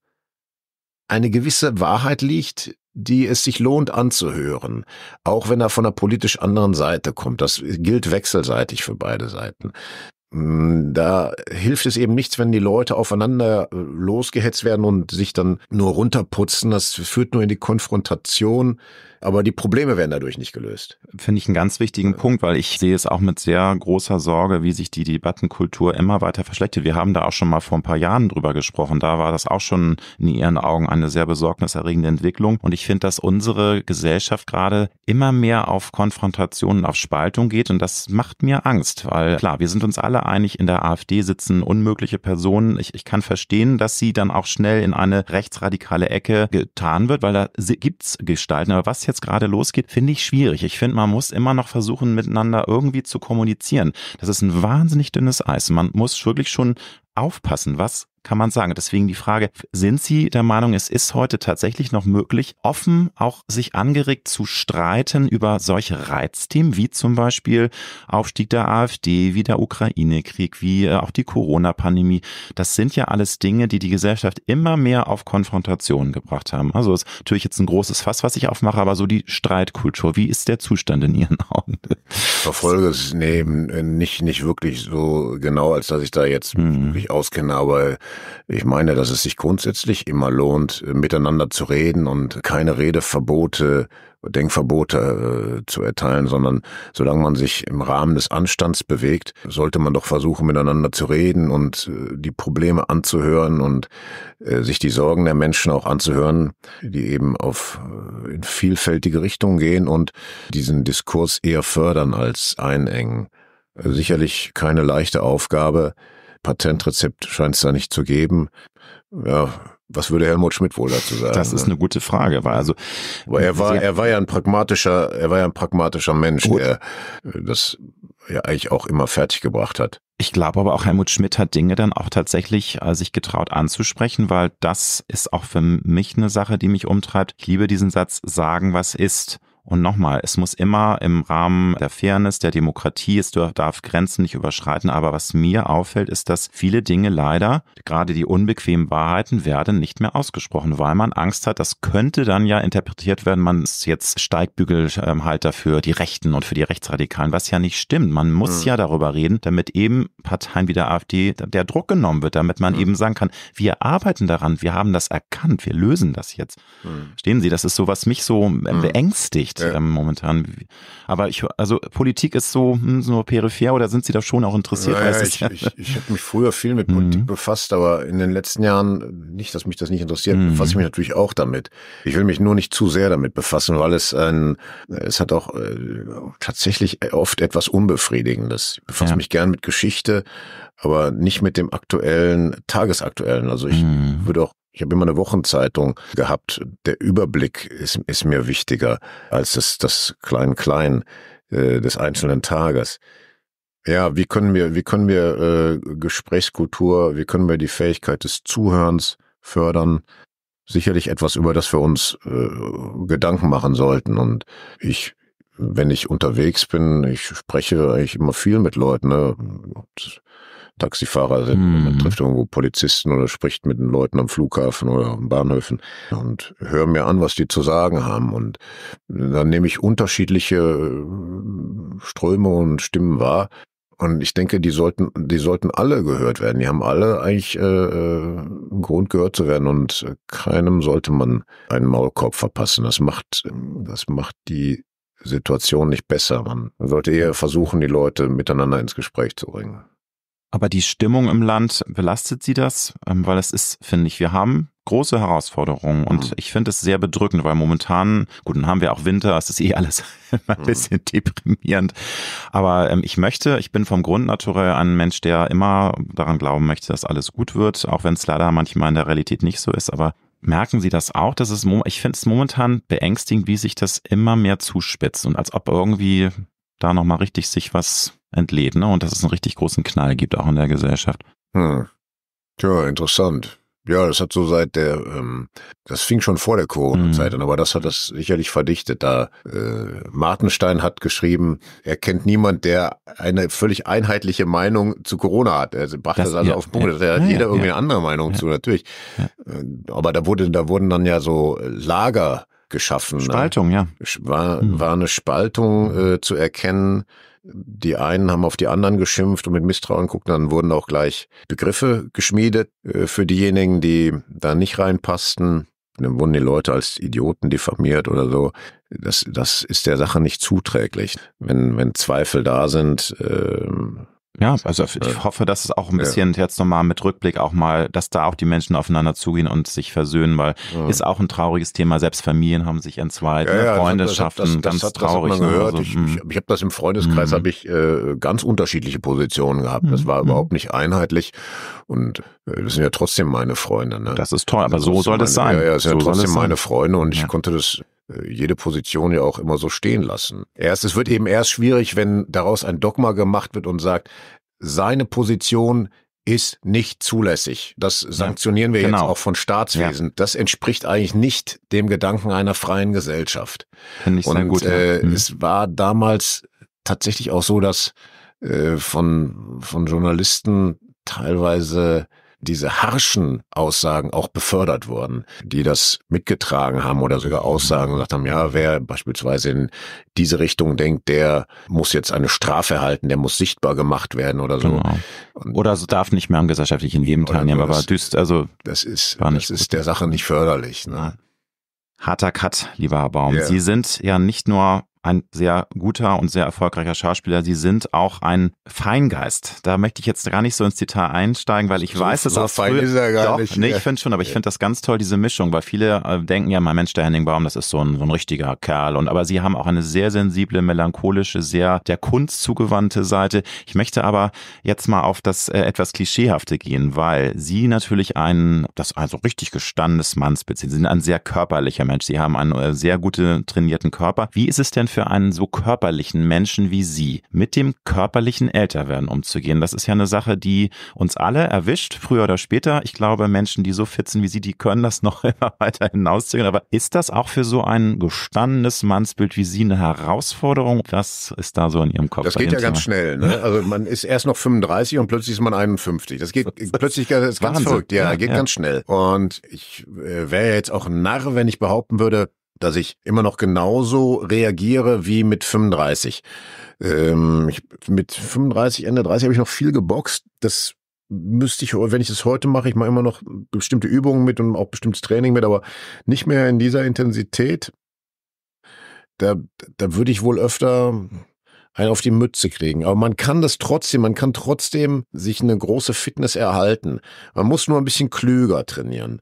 eine gewisse Wahrheit liegt, die es sich lohnt anzuhören, auch wenn er von einer politisch anderen Seite kommt. Das gilt wechselseitig für beide Seiten. Mm, da hilft es eben nichts, wenn die Leute aufeinander äh, losgehetzt werden und sich dann nur runterputzen. Das führt nur in die Konfrontation. Aber die Probleme werden dadurch nicht gelöst. Finde ich einen ganz wichtigen Punkt, weil ich sehe es auch mit sehr großer Sorge, wie sich die Debattenkultur immer weiter verschlechtert. Wir haben da auch schon mal vor ein paar Jahren drüber gesprochen. Da war das auch schon in Ihren Augen eine sehr besorgniserregende Entwicklung. Und ich finde, dass unsere Gesellschaft gerade immer mehr auf Konfrontationen, auf Spaltung geht. Und das macht mir Angst, weil klar, wir sind uns alle alle eigentlich in der AfD sitzen, unmögliche Personen. Ich, ich kann verstehen, dass sie dann auch schnell in eine rechtsradikale Ecke getan wird, weil da gibt's Gestalten. Aber was jetzt gerade losgeht, finde ich schwierig. Ich finde, man muss immer noch versuchen, miteinander irgendwie zu kommunizieren. Das ist ein wahnsinnig dünnes Eis. Man muss wirklich schon aufpassen, was kann man sagen. Deswegen die Frage, sind Sie der Meinung, es ist heute tatsächlich noch möglich, offen auch sich angeregt zu streiten über solche Reizthemen wie zum Beispiel Aufstieg der AfD, wie der Ukraine-Krieg, wie äh, auch die Corona-Pandemie. Das sind ja alles Dinge, die die Gesellschaft immer mehr auf Konfrontation gebracht haben. Also ist natürlich jetzt ein großes Fass, was ich aufmache, aber so die Streitkultur, wie ist der Zustand in Ihren Augen? verfolge es neben nicht, nicht wirklich so genau, als dass ich da jetzt mhm. mich auskenne, aber ich meine, dass es sich grundsätzlich immer lohnt, äh, miteinander zu reden und keine Redeverbote, Denkverbote äh, zu erteilen, sondern solange man sich im Rahmen des Anstands bewegt, sollte man doch versuchen, miteinander zu reden und äh, die Probleme anzuhören und äh, sich die Sorgen der Menschen auch anzuhören, die eben auf äh, in vielfältige Richtungen gehen und diesen Diskurs eher fördern als einengen. Sicherlich keine leichte Aufgabe, Patentrezept scheint es da nicht zu geben. Ja, was würde Helmut Schmidt wohl dazu sagen? Das ist ne? eine gute Frage, weil also Aber er äh, war er war ja ein pragmatischer, er war ja ein pragmatischer Mensch, gut. der äh, das ja eigentlich auch immer fertiggebracht hat. Ich glaube aber auch, Helmut Schmidt hat Dinge dann auch tatsächlich äh, sich getraut anzusprechen, weil das ist auch für mich eine Sache, die mich umtreibt. Ich liebe diesen Satz, sagen, was ist. Und nochmal, es muss immer im Rahmen der Fairness, der Demokratie, es darf Grenzen nicht überschreiten. Aber was mir auffällt, ist, dass viele Dinge leider, gerade die unbequemen Wahrheiten, werden nicht mehr ausgesprochen, weil man Angst hat, das könnte dann ja interpretiert werden, man ist jetzt Steigbügelhalter ähm, für die Rechten und für die Rechtsradikalen, was ja nicht stimmt. Man muss mhm. ja darüber reden, damit eben Parteien wie der AfD der Druck genommen wird, damit man mhm. eben sagen kann, wir arbeiten daran, wir haben das erkannt, wir lösen das jetzt. Mhm. Stehen Sie, das ist so, was mich so ähm, mhm. beängstigt ja. ähm, momentan. Aber ich, also Politik ist so, hm, so peripher oder sind Sie da schon auch interessiert? Ja, ja, ich, ich, ich habe mich früher viel mit mhm. Politik befasst, aber in den letzten Jahren, äh, nicht, dass mich das nicht interessiert, mhm. befasse ich mich natürlich auch damit. Ich will mich nur nicht zu sehr damit befassen, weil es ein, es hat auch äh, tatsächlich äh, oft etwas Unbefriedigendes. Ich befasse mich gern mit Geschichte, aber nicht mit dem aktuellen, tagesaktuellen. Also ich mhm. würde auch ich habe immer eine Wochenzeitung gehabt. Der Überblick ist, ist mir wichtiger als das, das Klein-Klein äh, des einzelnen Tages. Ja, wie können wir, wie können wir äh, Gesprächskultur, wie können wir die Fähigkeit des Zuhörens fördern? Sicherlich etwas, über das wir uns äh, Gedanken machen sollten. Und ich wenn ich unterwegs bin, ich spreche eigentlich immer viel mit Leuten. Ne? Taxifahrer sind. Mhm. Man trifft irgendwo Polizisten oder spricht mit den Leuten am Flughafen oder auf den Bahnhöfen und höre mir an, was die zu sagen haben. Und dann nehme ich unterschiedliche äh, Ströme und Stimmen wahr. Und ich denke, die sollten, die sollten alle gehört werden. Die haben alle eigentlich äh, einen äh, Grund gehört zu werden und keinem sollte man einen Maulkorb verpassen. Das macht, das macht die Situation nicht besser. Man sollte eher versuchen, die Leute miteinander ins Gespräch zu bringen. Aber die Stimmung im Land, belastet sie das? Ähm, weil es ist, finde ich, wir haben große Herausforderungen und mhm. ich finde es sehr bedrückend, weil momentan, gut, dann haben wir auch Winter, es ist eh alles ein mhm. bisschen mhm. deprimierend. Aber ähm, ich möchte, ich bin vom Grund naturell ein Mensch, der immer daran glauben möchte, dass alles gut wird, auch wenn es leider manchmal in der Realität nicht so ist. Aber merken Sie das auch? Dass es, ich finde es momentan beängstigend, wie sich das immer mehr zuspitzt und als ob irgendwie da nochmal richtig sich was entlädt, ne? Und dass es einen richtig großen Knall gibt, auch in der Gesellschaft. Hm. Tja, interessant. Ja, das hat so seit der, ähm, das fing schon vor der Corona-Zeit hm. an, aber das hat das sicherlich verdichtet. Da äh, Martenstein hat geschrieben, er kennt niemand, der eine völlig einheitliche Meinung zu Corona hat. Er also, brachte das, das alle ja, auf den Punkt. Ja, da hat ja, jeder irgendwie eine andere Meinung zu, natürlich. Äh, aber da wurde, da wurden dann ja so äh, Lager geschaffen. Ne? Spaltung, ja. War, hm. war eine Spaltung äh, zu erkennen. Die einen haben auf die anderen geschimpft und mit Misstrauen gucken, dann wurden auch gleich Begriffe geschmiedet äh, für diejenigen, die da nicht reinpassten. Dann wurden die Leute als Idioten diffamiert oder so. Das, das ist der Sache nicht zuträglich. Wenn, wenn Zweifel da sind, äh, ja, also ich äh, hoffe, dass es auch ein bisschen ja. jetzt nochmal mit Rückblick auch mal, dass da auch die Menschen aufeinander zugehen und sich versöhnen, weil ja. ist auch ein trauriges Thema. Selbst Familien haben sich entzweit, ja, ne? ja, Freundschaften, das, das, das, ganz hat, traurig. Hat man ne? gehört. Also, ich hm. ich, ich habe das im Freundeskreis, mhm. habe ich äh, ganz unterschiedliche Positionen gehabt. Das hm. war hm. überhaupt nicht einheitlich und äh, das sind ja trotzdem meine Freunde. Ne? Das ist toll, aber so soll meine, das sein. Ja, ja, es sind so ja trotzdem meine Freunde und ich konnte das äh, jede Position ja auch immer so stehen lassen. Erst, es wird eben erst schwierig, wenn daraus ein Dogma gemacht wird und sagt, seine Position ist nicht zulässig. Das sanktionieren wir ja, genau. jetzt auch von Staatswesen. Ja. Das entspricht eigentlich nicht dem Gedanken einer freien Gesellschaft. Finde ich und, sehr gut. Äh, mhm. Es war damals tatsächlich auch so, dass äh, von, von Journalisten teilweise diese harschen Aussagen auch befördert wurden, die das mitgetragen haben oder sogar Aussagen gesagt haben, ja, wer beispielsweise in diese Richtung denkt, der muss jetzt eine Strafe erhalten, der muss sichtbar gemacht werden oder so. Genau. Oder so darf nicht mehr am gesellschaftlichen Leben teilnehmen, aber düst, also das ist, war nicht das ist der Sache nicht förderlich. Ne? Harter Cut, lieber Herr Baum. Yeah. Sie sind ja nicht nur ein sehr guter und sehr erfolgreicher Schauspieler. Sie sind auch ein Feingeist. Da möchte ich jetzt gar nicht so ins Detail einsteigen, weil ich so weiß, dass so aus fein früher, ist er gar doch, nicht. Nee, ich finde schon, aber ich finde das ganz toll, diese Mischung, weil viele äh, denken ja, mein Mensch, der Henning Baum, das ist so ein, so ein richtiger Kerl. Und aber sie haben auch eine sehr sensible, melancholische, sehr der Kunst zugewandte Seite. Ich möchte aber jetzt mal auf das äh, etwas Klischeehafte gehen, weil sie natürlich ein, das also richtig gestandenes Mannsbild sind. Sie sind ein sehr körperlicher Mensch. Sie haben einen äh, sehr guten trainierten Körper. Wie ist es denn für einen so körperlichen Menschen wie Sie mit dem körperlichen Älterwerden umzugehen. Das ist ja eine Sache, die uns alle erwischt, früher oder später. Ich glaube, Menschen, die so fit sind wie Sie, die können das noch immer weiter hinauszögern. Aber ist das auch für so ein gestandenes Mannsbild wie Sie eine Herausforderung? Was ist da so in Ihrem Kopf? Das geht ja Thema? ganz schnell. Ne? Also man ist erst noch 35 und plötzlich ist man 51. Das geht das plötzlich ist ganz Wahnsinn. verrückt. Ja, ja geht ja. ganz schnell. Und ich äh, wäre jetzt auch ein Narr, wenn ich behaupten würde, dass ich immer noch genauso reagiere wie mit 35. Ähm, ich, mit 35, Ende 30 habe ich noch viel geboxt. Das müsste ich, wenn ich das heute mache, ich mache immer noch bestimmte Übungen mit und auch bestimmtes Training mit, aber nicht mehr in dieser Intensität. Da, da würde ich wohl öfter einen auf die Mütze kriegen. Aber man kann das trotzdem, man kann trotzdem sich eine große Fitness erhalten. Man muss nur ein bisschen klüger trainieren.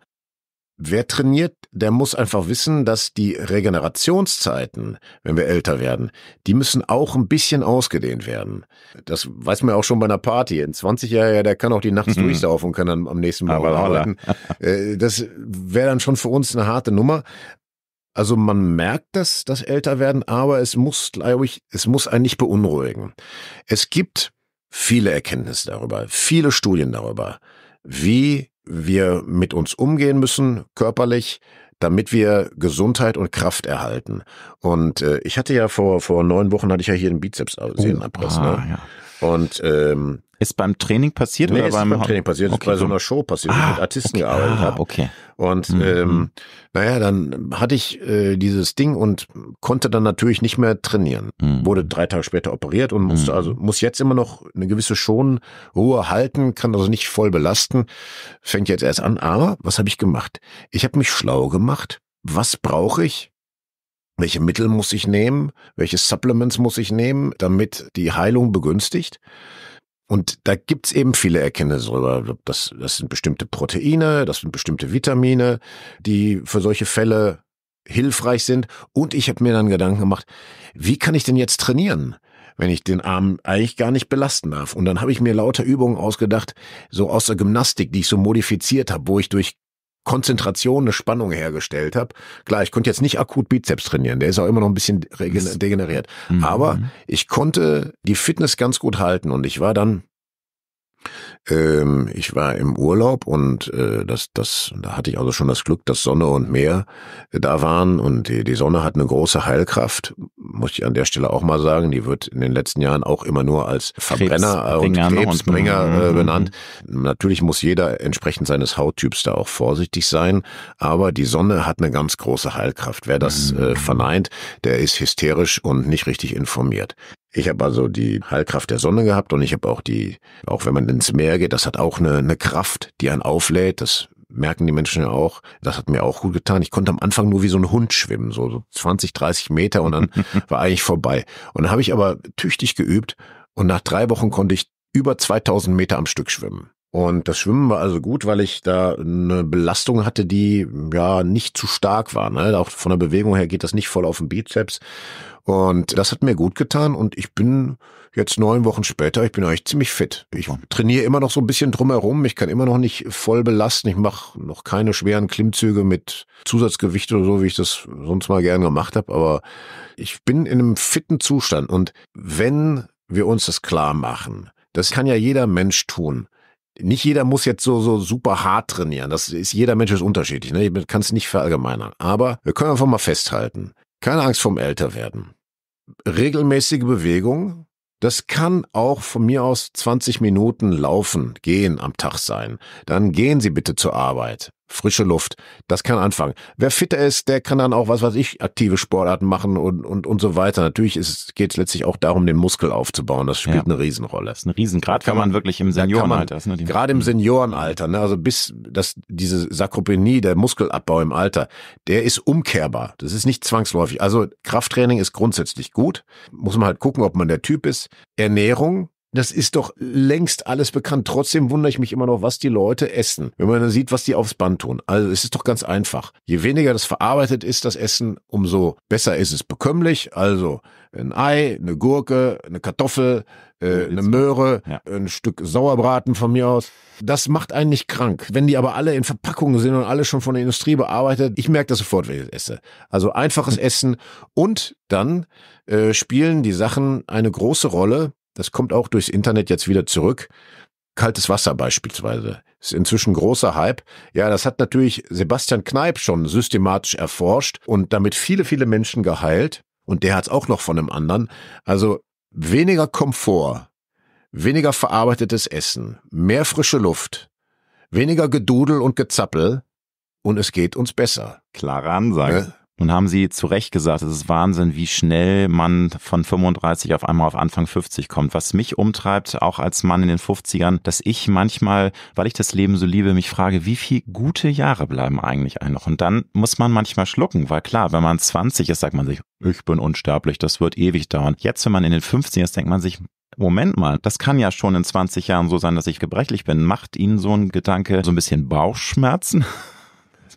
Wer trainiert, der muss einfach wissen, dass die Regenerationszeiten, wenn wir älter werden, die müssen auch ein bisschen ausgedehnt werden. Das weiß man ja auch schon bei einer Party. Ein 20-Jähriger, der kann auch die nachts mhm. durchsaufen und kann dann am nächsten Morgen arbeiten. Äh, das wäre dann schon für uns eine harte Nummer. Also man merkt das, das Älterwerden, aber es muss, glaube ich, es muss einen nicht beunruhigen. Es gibt viele Erkenntnisse darüber, viele Studien darüber, wie wir mit uns umgehen müssen, körperlich, damit wir Gesundheit und Kraft erhalten. Und äh, ich hatte ja vor, vor neun Wochen hatte ich ja hier einen Bizeps äh, oh, ne? Ah, ne? ja. Und ähm, ist beim Training passiert nee, oder ist beim, beim Training passiert? Okay, ist bei so einer Show passiert, ah, wo ich ah, mit Artisten okay, gearbeitet ah, habe. Okay. Und mhm. ähm, mhm. naja, dann hatte ich äh, dieses Ding und konnte dann natürlich nicht mehr trainieren. Mhm. Wurde drei Tage später operiert und musste mhm. also muss jetzt immer noch eine gewisse Schonruhe halten, kann also nicht voll belasten. Fängt jetzt erst an. Aber was habe ich gemacht? Ich habe mich schlau gemacht. Was brauche ich? welche Mittel muss ich nehmen, welche Supplements muss ich nehmen, damit die Heilung begünstigt. Und da gibt's eben viele Erkenntnisse darüber. Das, das sind bestimmte Proteine, das sind bestimmte Vitamine, die für solche Fälle hilfreich sind. Und ich habe mir dann Gedanken gemacht, wie kann ich denn jetzt trainieren, wenn ich den Arm eigentlich gar nicht belasten darf? Und dann habe ich mir lauter Übungen ausgedacht, so aus der Gymnastik, die ich so modifiziert habe, wo ich durch Konzentration, eine Spannung hergestellt habe. Klar, ich konnte jetzt nicht akut Bizeps trainieren, der ist auch immer noch ein bisschen degeneriert. Mhm. Aber ich konnte die Fitness ganz gut halten und ich war dann ähm, ich war im Urlaub und äh, das, das, da hatte ich also schon das Glück, dass Sonne und Meer äh, da waren und die, die Sonne hat eine große Heilkraft, muss ich an der Stelle auch mal sagen. Die wird in den letzten Jahren auch immer nur als Verbrenner und mhm, Krebsbringer äh, mhm, mhm. benannt. Natürlich muss jeder entsprechend seines Hauttyps da auch vorsichtig sein, aber die Sonne hat eine ganz große Heilkraft. Wer das äh, verneint, der ist hysterisch und nicht richtig informiert. Ich habe also die Heilkraft der Sonne gehabt und ich habe auch die, auch wenn man ins Meer geht, das hat auch eine, eine Kraft, die einen auflädt. Das merken die Menschen ja auch. Das hat mir auch gut getan. Ich konnte am Anfang nur wie so ein Hund schwimmen, so 20, 30 Meter und dann war eigentlich vorbei. Und dann habe ich aber tüchtig geübt und nach drei Wochen konnte ich über 2000 Meter am Stück schwimmen. Und das Schwimmen war also gut, weil ich da eine Belastung hatte, die ja nicht zu stark war. Ne? Auch von der Bewegung her geht das nicht voll auf den Bizeps. Und das hat mir gut getan und ich bin jetzt neun Wochen später, ich bin eigentlich ziemlich fit. Ich trainiere immer noch so ein bisschen drumherum, ich kann immer noch nicht voll belasten, ich mache noch keine schweren Klimmzüge mit Zusatzgewicht oder so, wie ich das sonst mal gern gemacht habe, aber ich bin in einem fitten Zustand und wenn wir uns das klar machen, das kann ja jeder Mensch tun, nicht jeder muss jetzt so, so super hart trainieren. Das ist, jeder Mensch ist unterschiedlich. Ne? Ich kann es nicht verallgemeinern. Aber wir können einfach mal festhalten. Keine Angst vorm Älterwerden. Regelmäßige Bewegung, das kann auch von mir aus 20 Minuten laufen, gehen am Tag sein. Dann gehen Sie bitte zur Arbeit frische Luft. Das kann anfangen. Wer fitter ist, der kann dann auch, was weiß ich, aktive Sportarten machen und, und, und so weiter. Natürlich geht es letztlich auch darum, den Muskel aufzubauen. Das spielt ja. eine Riesenrolle. Das ist ein Riesengrad, kann, man wirklich im Seniorenalter. ne, gerade im mhm. Seniorenalter, ne, also bis das, diese Sarkopenie, der Muskelabbau im Alter, der ist umkehrbar. Das ist nicht zwangsläufig. Also Krafttraining ist grundsätzlich gut. Muss man halt gucken, ob man der Typ ist. Ernährung das ist doch längst alles bekannt. Trotzdem wundere ich mich immer noch, was die Leute essen, wenn man dann sieht, was die aufs Band tun. Also es ist doch ganz einfach. Je weniger das verarbeitet ist, das Essen, umso besser ist es bekömmlich. Also ein Ei, eine Gurke, eine Kartoffel, äh, eine Möhre, ja. ein Stück Sauerbraten von mir aus. Das macht einen nicht krank. Wenn die aber alle in Verpackungen sind und alle schon von der Industrie bearbeitet, ich merke das sofort, wenn ich das esse. Also einfaches hm. Essen und dann äh, spielen die Sachen eine große Rolle das kommt auch durchs Internet jetzt wieder zurück. Kaltes Wasser beispielsweise. Ist inzwischen großer Hype. Ja, das hat natürlich Sebastian Kneip schon systematisch erforscht und damit viele, viele Menschen geheilt. Und der hat es auch noch von einem anderen. Also weniger Komfort, weniger verarbeitetes Essen, mehr frische Luft, weniger Gedudel und Gezappel und es geht uns besser. Klare Ansage. Ne? Nun haben Sie zu Recht gesagt, es ist Wahnsinn, wie schnell man von 35 auf einmal auf Anfang 50 kommt. Was mich umtreibt, auch als Mann in den 50ern, dass ich manchmal, weil ich das Leben so liebe, mich frage, wie viel gute Jahre bleiben eigentlich einem noch? Und dann muss man manchmal schlucken, weil klar, wenn man 20 ist, sagt man sich, ich bin unsterblich, das wird ewig dauern. Jetzt, wenn man in den 50ern ist, denkt man sich, Moment mal, das kann ja schon in 20 Jahren so sein, dass ich gebrechlich bin. Macht Ihnen so ein Gedanke so ein bisschen Bauchschmerzen?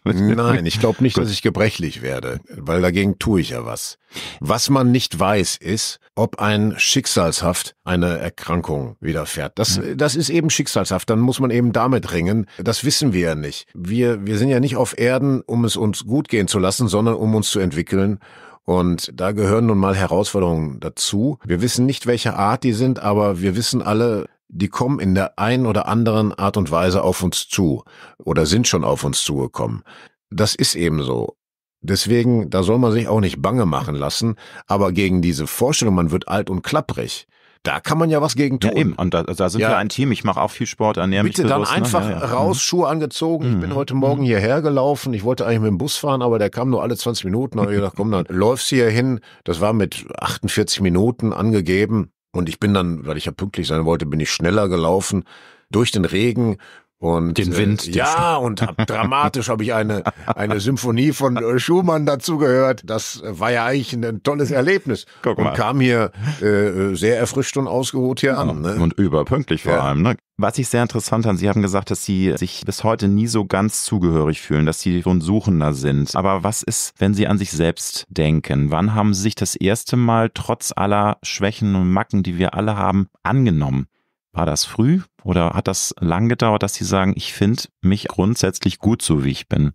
Nein, ich glaube nicht, dass ich gebrechlich werde, weil dagegen tue ich ja was. Was man nicht weiß, ist, ob ein schicksalshaft eine Erkrankung widerfährt. Das, mhm. das ist eben schicksalshaft. Dann muss man eben damit ringen. Das wissen wir ja nicht. Wir, wir sind ja nicht auf Erden, um es uns gut gehen zu lassen, sondern um uns zu entwickeln. Und da gehören nun mal Herausforderungen dazu. Wir wissen nicht, welche Art die sind, aber wir wissen alle, die kommen in der einen oder anderen Art und Weise auf uns zu oder sind schon auf uns zugekommen. Das ist eben so. Deswegen, da soll man sich auch nicht bange machen lassen, aber gegen diese Vorstellung, man wird alt und klapprig, da kann man ja was gegen tun. Ja, eben. Und da, da sind ja. wir ein Team. Ich mache auch viel Sport, ernähre Bitte mich Bitte dann ne? einfach ne? ja, ja. Mhm. raus, Schuhe angezogen. Mhm. Ich bin mhm. heute mhm. Morgen hierher gelaufen. Ich wollte eigentlich mit dem Bus fahren, aber der kam nur alle 20 Minuten. Da habe ich gedacht, komm, dann läufst du hier hin. Das war mit 48 Minuten angegeben. Und ich bin dann, weil ich ja pünktlich sein wollte, bin ich schneller gelaufen durch den Regen und, den äh, Wind. Äh, ja, und hab, dramatisch habe ich eine, eine Symphonie von äh, Schumann dazu gehört. Das äh, war ja eigentlich ein, tolles Erlebnis. Guck mal. Und kam hier äh, sehr erfrischt und ausgeruht hier ja. an. Ne? Und überpünktlich vor ja. allem. Ne? Was ich sehr interessant fand, Sie haben gesagt, dass Sie sich bis heute nie so ganz zugehörig fühlen, dass Sie so ein Suchender sind. Aber was ist, wenn Sie an sich selbst denken? Wann haben Sie sich das erste Mal trotz aller Schwächen und Macken, die wir alle haben, angenommen? War das früh oder hat das lang gedauert, dass Sie sagen, ich finde mich grundsätzlich gut so, wie ich bin?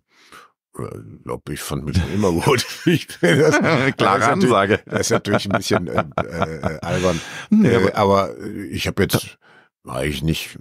Äh, ich glaube, ich fand mich immer gut. Ich bin das, Klare das Ansage. Das ist natürlich ein bisschen äh, äh, äh albern. Nee, aber, äh, aber ich habe jetzt eigentlich nicht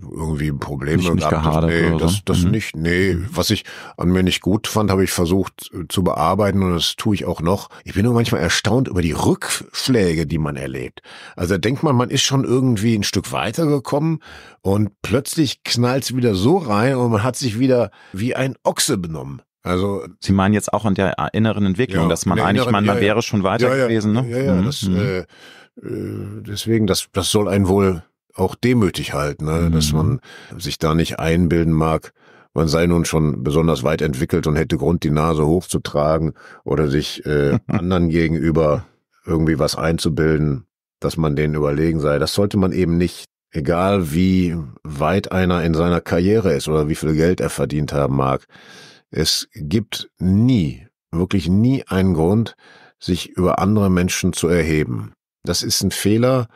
irgendwie Probleme nicht, nicht gehabt. Nee, das, das mhm. nicht. Nee, was ich an mir nicht gut fand, habe ich versucht zu bearbeiten und das tue ich auch noch. Ich bin nur manchmal erstaunt über die Rückschläge, die man erlebt. Also da denkt man, man ist schon irgendwie ein Stück weitergekommen und plötzlich knallt es wieder so rein und man hat sich wieder wie ein Ochse benommen. Also Sie meinen jetzt auch an der inneren Entwicklung, ja, dass man eigentlich inneren, man, man ja, wäre schon weiter ja, gewesen, ne? Ja, ja, mhm. das, mhm. Äh, äh, deswegen, das, das soll einen wohl auch demütig halt, ne? Mhm. dass man sich da nicht einbilden mag, man sei nun schon besonders weit entwickelt und hätte Grund, die Nase hochzutragen oder sich äh, anderen gegenüber irgendwie was einzubilden, dass man denen überlegen sei. Das sollte man eben nicht, egal wie weit einer in seiner Karriere ist oder wie viel Geld er verdient haben mag. Es gibt nie, wirklich nie einen Grund, sich über andere Menschen zu erheben. Das ist ein Fehler,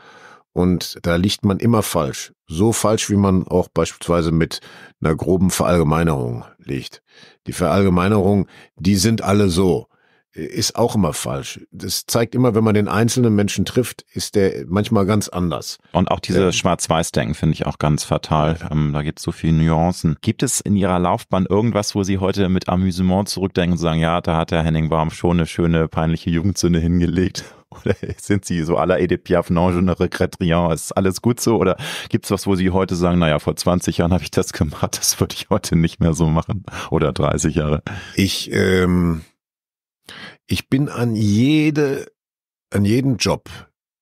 und da liegt man immer falsch. So falsch, wie man auch beispielsweise mit einer groben Verallgemeinerung liegt. Die Verallgemeinerung, die sind alle so, ist auch immer falsch. Das zeigt immer, wenn man den einzelnen Menschen trifft, ist der manchmal ganz anders. Und auch diese ähm, Schwarz-Weiß-Denken finde ich auch ganz fatal. Ähm, da gibt es so viele Nuancen. Gibt es in Ihrer Laufbahn irgendwas, wo Sie heute mit Amüsement zurückdenken und sagen, ja, da hat der Henning Baum schon eine schöne, peinliche Jugendsünde hingelegt? Oder sind Sie so aller Edith Piaf, non, je ne regrette ist alles gut so? Oder gibt es was, wo Sie heute sagen, naja, vor 20 Jahren habe ich das gemacht, das würde ich heute nicht mehr so machen? Oder 30 Jahre? Ich, ähm, ich bin an jede, an jeden Job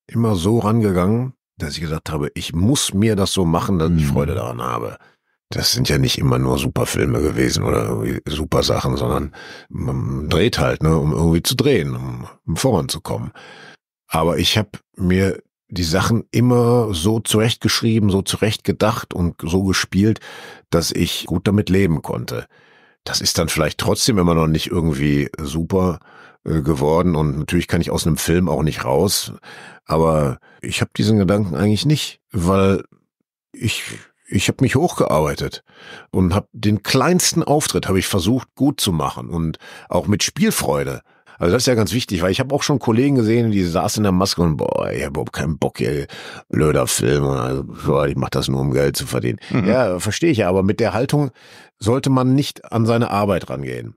immer so rangegangen, dass ich gesagt habe, ich muss mir das so machen, dass ich mhm. Freude daran habe das sind ja nicht immer nur Superfilme gewesen oder super Sachen, sondern man dreht halt, ne, um irgendwie zu drehen, um, um voranzukommen. Aber ich habe mir die Sachen immer so zurechtgeschrieben, so zurechtgedacht und so gespielt, dass ich gut damit leben konnte. Das ist dann vielleicht trotzdem immer noch nicht irgendwie super äh, geworden und natürlich kann ich aus einem Film auch nicht raus, aber ich habe diesen Gedanken eigentlich nicht, weil ich ich habe mich hochgearbeitet und habe den kleinsten Auftritt habe ich versucht gut zu machen und auch mit Spielfreude. Also das ist ja ganz wichtig, weil ich habe auch schon Kollegen gesehen, die saßen in der Maske und boah, ich habe überhaupt keinen Bock, ey, blöder Film, boah, ich mache das nur, um Geld zu verdienen. Mhm. Ja, verstehe ich ja, aber mit der Haltung sollte man nicht an seine Arbeit rangehen.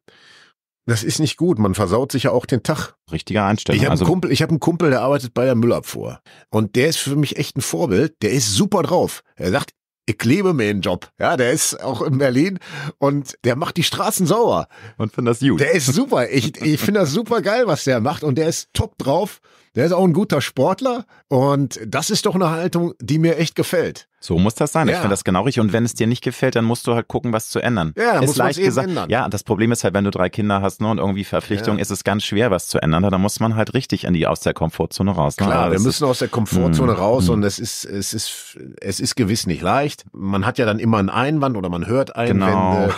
Das ist nicht gut. Man versaut sich ja auch den Tag. Richtiger Einstellung. Ich habe also einen, ich hab einen Kumpel, der arbeitet bei der Müllabfuhr. Und der ist für mich echt ein Vorbild. Der ist super drauf. Er sagt, ich lebe mir einen Job. Ja, der ist auch in Berlin und der macht die Straßen sauer. Und finde das gut. Der ist super. Ich, ich finde das super geil, was der macht und der ist top drauf. Der ist auch ein guter Sportler und das ist doch eine Haltung, die mir echt gefällt. So muss das sein. Ja. Ich finde das genau richtig. Und wenn es dir nicht gefällt, dann musst du halt gucken, was zu ändern. Ja, dann ist muss leicht eben gesagt. Ändern. Ja, das Problem ist halt, wenn du drei Kinder hast ne, und irgendwie Verpflichtung, ja. ist es ganz schwer, was zu ändern. Da muss man halt richtig in die aus der Komfortzone raus. Ne? Klar, also wir müssen aus der Komfortzone mm, raus mm. und es ist, es ist, es ist gewiss nicht leicht. Man hat ja dann immer einen Einwand oder man hört Einwände. Genau.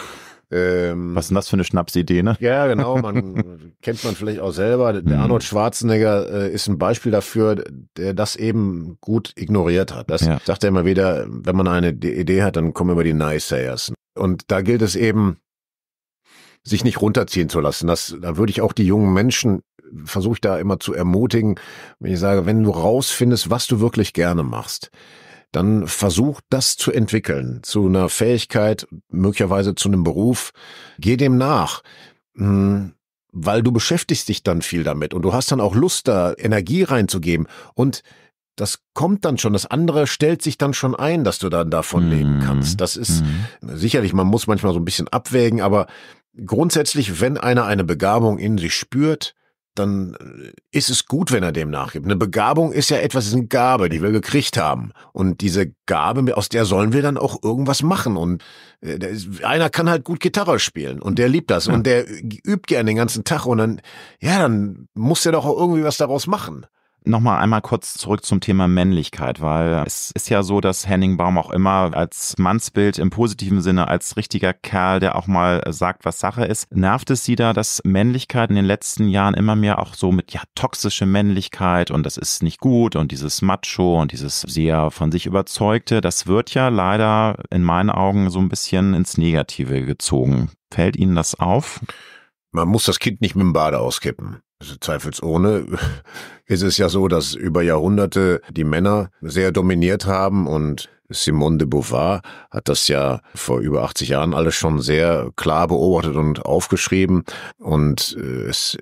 Ähm, Was ist denn das für eine Schnapsidee, ne? Ja, genau. Man kennt man vielleicht auch selber. Der hm. Arnold Schwarzenegger äh, ist ein Beispiel dafür, der das eben gut ignoriert hat. Das ja. sagt er immer wieder, wenn man eine Idee hat, dann kommen immer die Naysayers. Und da gilt es eben, sich nicht runterziehen zu lassen. Das, da würde ich auch die jungen Menschen versuche ich da immer zu ermutigen, wenn ich sage, wenn du rausfindest, was du wirklich gerne machst, dann versuch das zu entwickeln, zu einer Fähigkeit, möglicherweise zu einem Beruf. Geh dem nach. Hm, weil du beschäftigst dich dann viel damit und du hast dann auch Lust, da Energie reinzugeben. Und das kommt dann schon, das andere stellt sich dann schon ein, dass du dann davon mhm. leben kannst. Das ist mhm. sicherlich, man muss manchmal so ein bisschen abwägen, aber grundsätzlich, wenn einer eine Begabung in sich spürt, dann äh, ist es gut, wenn er dem nachgibt. Eine Begabung ist ja etwas, ist eine Gabe, die wir gekriegt haben. Und diese Gabe, aus der sollen wir dann auch irgendwas machen. Und äh, einer kann halt gut Gitarre spielen und der liebt das und der übt gern den ganzen Tag und dann, ja, dann muss der doch auch irgendwie was daraus machen. Nochmal einmal kurz zurück zum Thema Männlichkeit, weil es ist ja so, dass Henning Baum auch immer als Mannsbild im positiven Sinne, als richtiger Kerl, der auch mal sagt, was Sache ist. Nervt es Sie da, dass Männlichkeit in den letzten Jahren immer mehr auch so mit, ja, toxische Männlichkeit und das ist nicht gut und dieses Macho und dieses sehr von sich überzeugte, das wird ja leider in meinen Augen so ein bisschen ins Negative gezogen. Fällt Ihnen das auf? Man muss das Kind nicht mit dem Bade auskippen. Also zweifelsohne ist es ja so, dass über Jahrhunderte die Männer sehr dominiert haben und Simone de Beauvoir hat das ja vor über 80 Jahren alles schon sehr klar beobachtet und aufgeschrieben. Und äh, es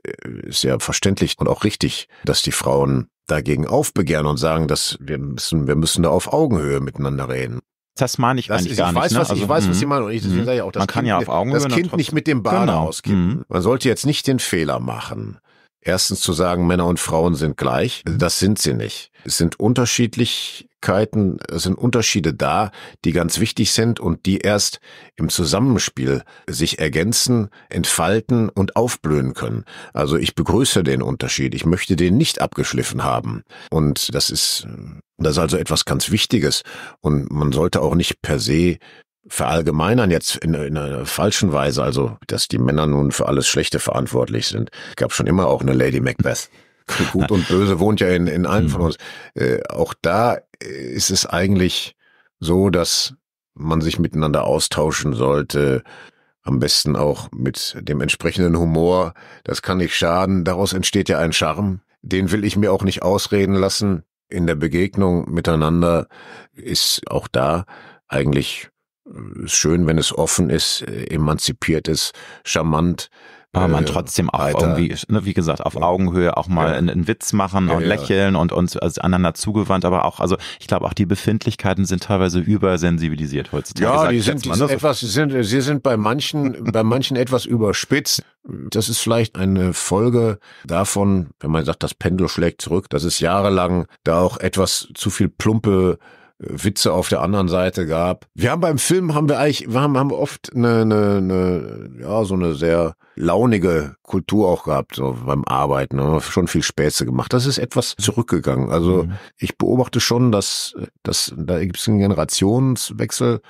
ist ja verständlich und auch richtig, dass die Frauen dagegen aufbegehren und sagen, dass wir müssen, wir müssen da auf Augenhöhe miteinander reden. Das meine ich das eigentlich ist, gar ich weiß, nicht. Ne? Was, also, ich weiß, was mhm. Sie meinen. Und ich, mhm. sage ich auch, das Man kind, kann ja auf Augenhöhe das Kind nicht mit dem Bade genau. ausgeben. Mhm. Man sollte jetzt nicht den Fehler machen, Erstens zu sagen, Männer und Frauen sind gleich, das sind sie nicht. Es sind Unterschiedlichkeiten, es sind Unterschiede da, die ganz wichtig sind und die erst im Zusammenspiel sich ergänzen, entfalten und aufblühen können. Also ich begrüße den Unterschied, ich möchte den nicht abgeschliffen haben. Und das ist, das ist also etwas ganz Wichtiges. Und man sollte auch nicht per se verallgemeinern jetzt in, in einer falschen Weise, also dass die Männer nun für alles Schlechte verantwortlich sind. Gab schon immer auch eine Lady Macbeth. Gut und Böse wohnt ja in, in allen hm. von uns. Äh, auch da äh, ist es eigentlich so, dass man sich miteinander austauschen sollte. Am besten auch mit dem entsprechenden Humor. Das kann nicht schaden. Daraus entsteht ja ein Charme. Den will ich mir auch nicht ausreden lassen. In der Begegnung miteinander ist auch da eigentlich äh, ist schön, wenn es offen ist, äh, emanzipiert ist, charmant. Aber man äh, trotzdem auch Alter. irgendwie, ne, wie gesagt, auf Augenhöhe auch mal ja. einen, Witz machen und ja, ja. lächeln und uns also aneinander zugewandt, aber auch, also ich glaube auch die Befindlichkeiten sind teilweise übersensibilisiert heutzutage. Ja, die sind, die sind ne? etwas, sind, sie sind bei manchen, bei manchen etwas überspitzt. Das ist vielleicht eine Folge davon, wenn man sagt, das Pendel schlägt zurück, dass es jahrelang da auch etwas zu viel plumpe Witze auf der anderen Seite gab. Wir haben beim Film haben wir eigentlich, wir haben, haben oft eine, eine, eine ja so eine sehr launige Kultur auch gehabt, so beim Arbeiten, haben ne? schon viel Späße gemacht. Das ist etwas zurückgegangen. Also mhm. ich beobachte schon, dass, dass da gibt es einen Generationswechsel.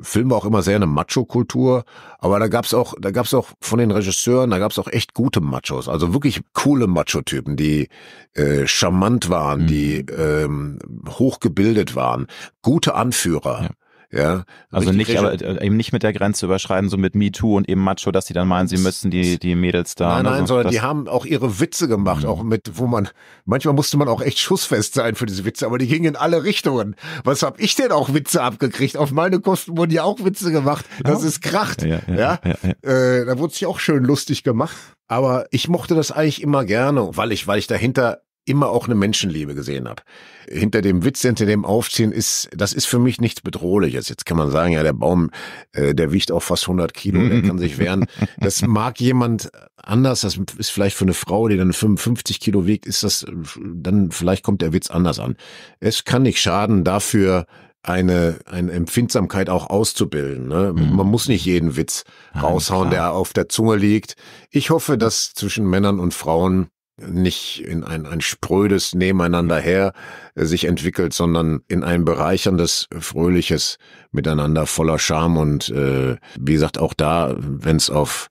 Film war auch immer sehr eine Macho-Kultur, aber da gab's auch, da gab's auch von den Regisseuren, da gab's auch echt gute Machos, also wirklich coole Macho-Typen, die äh, charmant waren, mhm. die ähm, hochgebildet waren, gute Anführer. Ja. Ja, also nicht, aber äh, eben nicht mit der Grenze überschreiten, so mit MeToo und eben Macho, dass sie dann meinen, sie müssten die, die Mädels da. Nein, ne, nein, also, sondern die haben auch ihre Witze gemacht, mhm. auch mit, wo man, manchmal musste man auch echt schussfest sein für diese Witze, aber die gingen in alle Richtungen. Was hab ich denn auch Witze abgekriegt? Auf meine Kosten wurden ja auch Witze gemacht. Das ja. ist kracht. Ja, ja, ja? Äh, da wurde sich auch schön lustig gemacht. Aber ich mochte das eigentlich immer gerne, weil ich, weil ich dahinter immer auch eine Menschenliebe gesehen habe. Hinter dem Witz, hinter dem Aufziehen ist, das ist für mich nichts Bedrohliches. Jetzt kann man sagen, ja, der Baum, äh, der wiegt auch fast 100 Kilo, der kann sich wehren. Das mag jemand anders, das ist vielleicht für eine Frau, die dann 55 Kilo wiegt, ist das, dann vielleicht kommt der Witz anders an. Es kann nicht schaden, dafür eine, eine Empfindsamkeit auch auszubilden. Ne? Mhm. Man muss nicht jeden Witz raushauen, Nein, der auf der Zunge liegt. Ich hoffe, dass zwischen Männern und Frauen nicht in ein, ein sprödes Nebeneinander mhm. her äh, sich entwickelt, sondern in ein bereicherndes, fröhliches Miteinander voller Charme und äh, wie gesagt, auch da, wenn es auf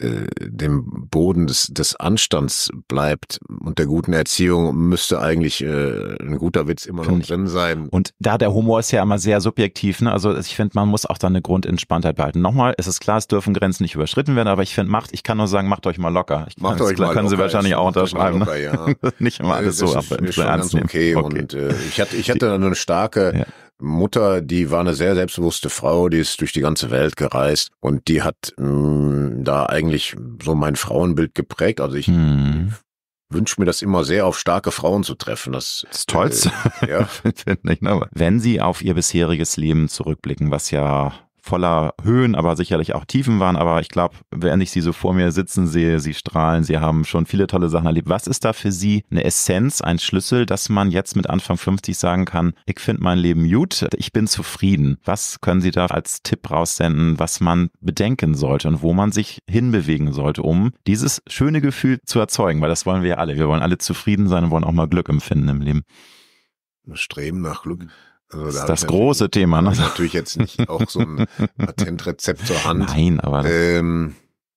äh, dem Boden des, des Anstands bleibt und der guten Erziehung müsste eigentlich äh, ein guter Witz immer noch drin sein. Und da der Humor ist ja immer sehr subjektiv, ne? also ich finde, man muss auch da eine Grundentspanntheit behalten. Nochmal, es ist klar, es dürfen Grenzen nicht überschritten werden, aber ich finde, macht, ich kann nur sagen, macht euch mal locker. Ich macht kann, euch klar, mal können locker, Sie wahrscheinlich auch unterschreiben. Ne? Locker, ne? ja. nicht immer alles das so, ist, aber ist schon ganz okay. okay. Und äh, ich hatte, ich hatte eine starke ja Mutter, die war eine sehr selbstbewusste Frau, die ist durch die ganze Welt gereist und die hat mh, mm, da eigentlich so mein Frauenbild geprägt. Also ich hm. wünsche mir das immer sehr, auf starke Frauen zu treffen. Das, das toll. Äh, ja. Ne? Wenn Sie auf Ihr bisheriges Leben zurückblicken, was ja voller Höhen, aber sicherlich auch Tiefen waren. Aber ich glaube, während ich sie so vor mir sitzen sehe, sie strahlen, sie haben schon viele tolle Sachen erlebt. Was ist da für Sie eine Essenz, ein Schlüssel, dass man jetzt mit Anfang 50 sagen kann, ich finde mein Leben gut, ich bin zufrieden? Was können Sie da als Tipp raussenden, was man bedenken sollte und wo man sich hinbewegen sollte, um dieses schöne Gefühl zu erzeugen? Weil das wollen wir ja alle. Wir wollen alle zufrieden sein und wollen auch mal Glück empfinden im Leben. Streben nach Glück. Also das ist das große Thema. Ne? Natürlich jetzt nicht auch so ein Patentrezept zur Hand. Nein, aber. Ähm,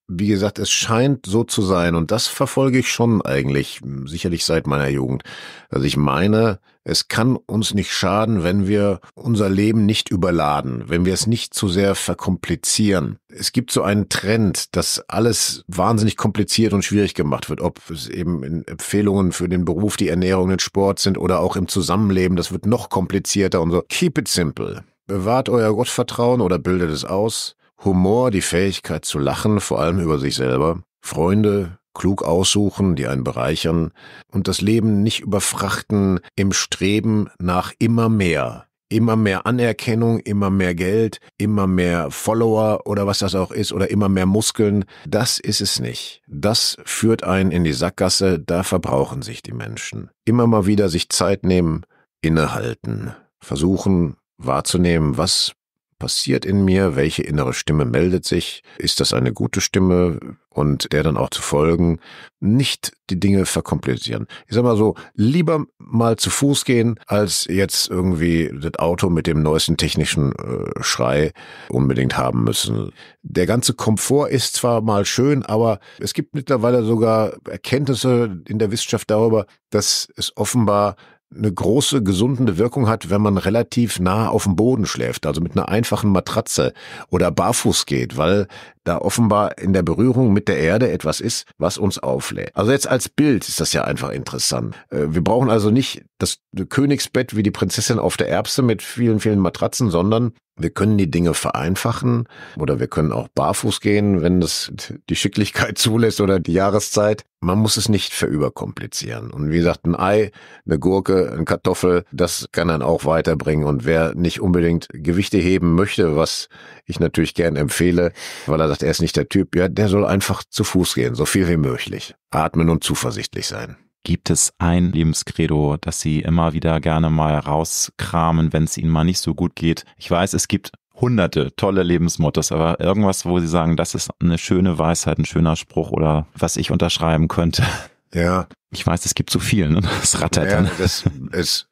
wie gesagt, es scheint so zu sein und das verfolge ich schon eigentlich, hm, sicherlich seit meiner Jugend. Also ich meine, es kann uns nicht schaden, wenn wir unser Leben nicht überladen, wenn wir es nicht zu sehr verkomplizieren. Es gibt so einen Trend, dass alles wahnsinnig kompliziert und schwierig gemacht wird, ob es eben Empfehlungen für den Beruf, die Ernährung, den Sport sind oder auch im Zusammenleben, das wird noch komplizierter und so. Keep it simple. Bewahrt euer Gottvertrauen oder bildet es aus. Humor, die Fähigkeit zu lachen, vor allem über sich selber, Freunde klug aussuchen, die einen bereichern und das Leben nicht überfrachten im Streben nach immer mehr. Immer mehr Anerkennung, immer mehr Geld, immer mehr Follower oder was das auch ist oder immer mehr Muskeln. Das ist es nicht. Das führt einen in die Sackgasse, da verbrauchen sich die Menschen. Immer mal wieder sich Zeit nehmen, innehalten, versuchen wahrzunehmen, was passiert in mir, welche innere Stimme meldet sich, ist das eine gute Stimme und der dann auch zu folgen, nicht die Dinge verkomplizieren. Ich sag mal so, lieber mal zu Fuß gehen, als jetzt irgendwie das Auto mit dem neuesten technischen äh, Schrei unbedingt haben müssen. Der ganze Komfort ist zwar mal schön, aber es gibt mittlerweile sogar Erkenntnisse in der Wissenschaft darüber, dass es offenbar eine große gesundende Wirkung hat, wenn man relativ nah auf dem Boden schläft, also mit einer einfachen Matratze oder barfuß geht, weil da offenbar in der Berührung mit der Erde etwas ist, was uns auflädt. Also jetzt als Bild ist das ja einfach interessant. Äh, wir brauchen also nicht das Königsbett wie die Prinzessin auf der Erbse mit vielen, vielen Matratzen, sondern wir können die Dinge vereinfachen oder wir können auch barfuß gehen, wenn das die Schicklichkeit zulässt oder die Jahreszeit. Man muss es nicht verüberkomplizieren. Und wie gesagt, ein Ei, eine Gurke, eine Kartoffel, das kann dann auch weiterbringen. Und wer nicht unbedingt Gewichte heben möchte, was ich natürlich gern empfehle, weil er sagt, er ist nicht der Typ, ja, der soll einfach zu Fuß gehen, so viel wie möglich. Atmen und zuversichtlich sein. Gibt es ein Lebenskredo, das Sie immer wieder gerne mal rauskramen, wenn es Ihnen mal nicht so gut geht? Ich weiß, es gibt hunderte tolle Lebensmottos, aber irgendwas, wo Sie sagen, das ist eine schöne Weisheit, ein schöner Spruch oder was ich unterschreiben könnte. Ja. Ich weiß, es gibt so viel, ne? Das rattert ja, dann. Das ist,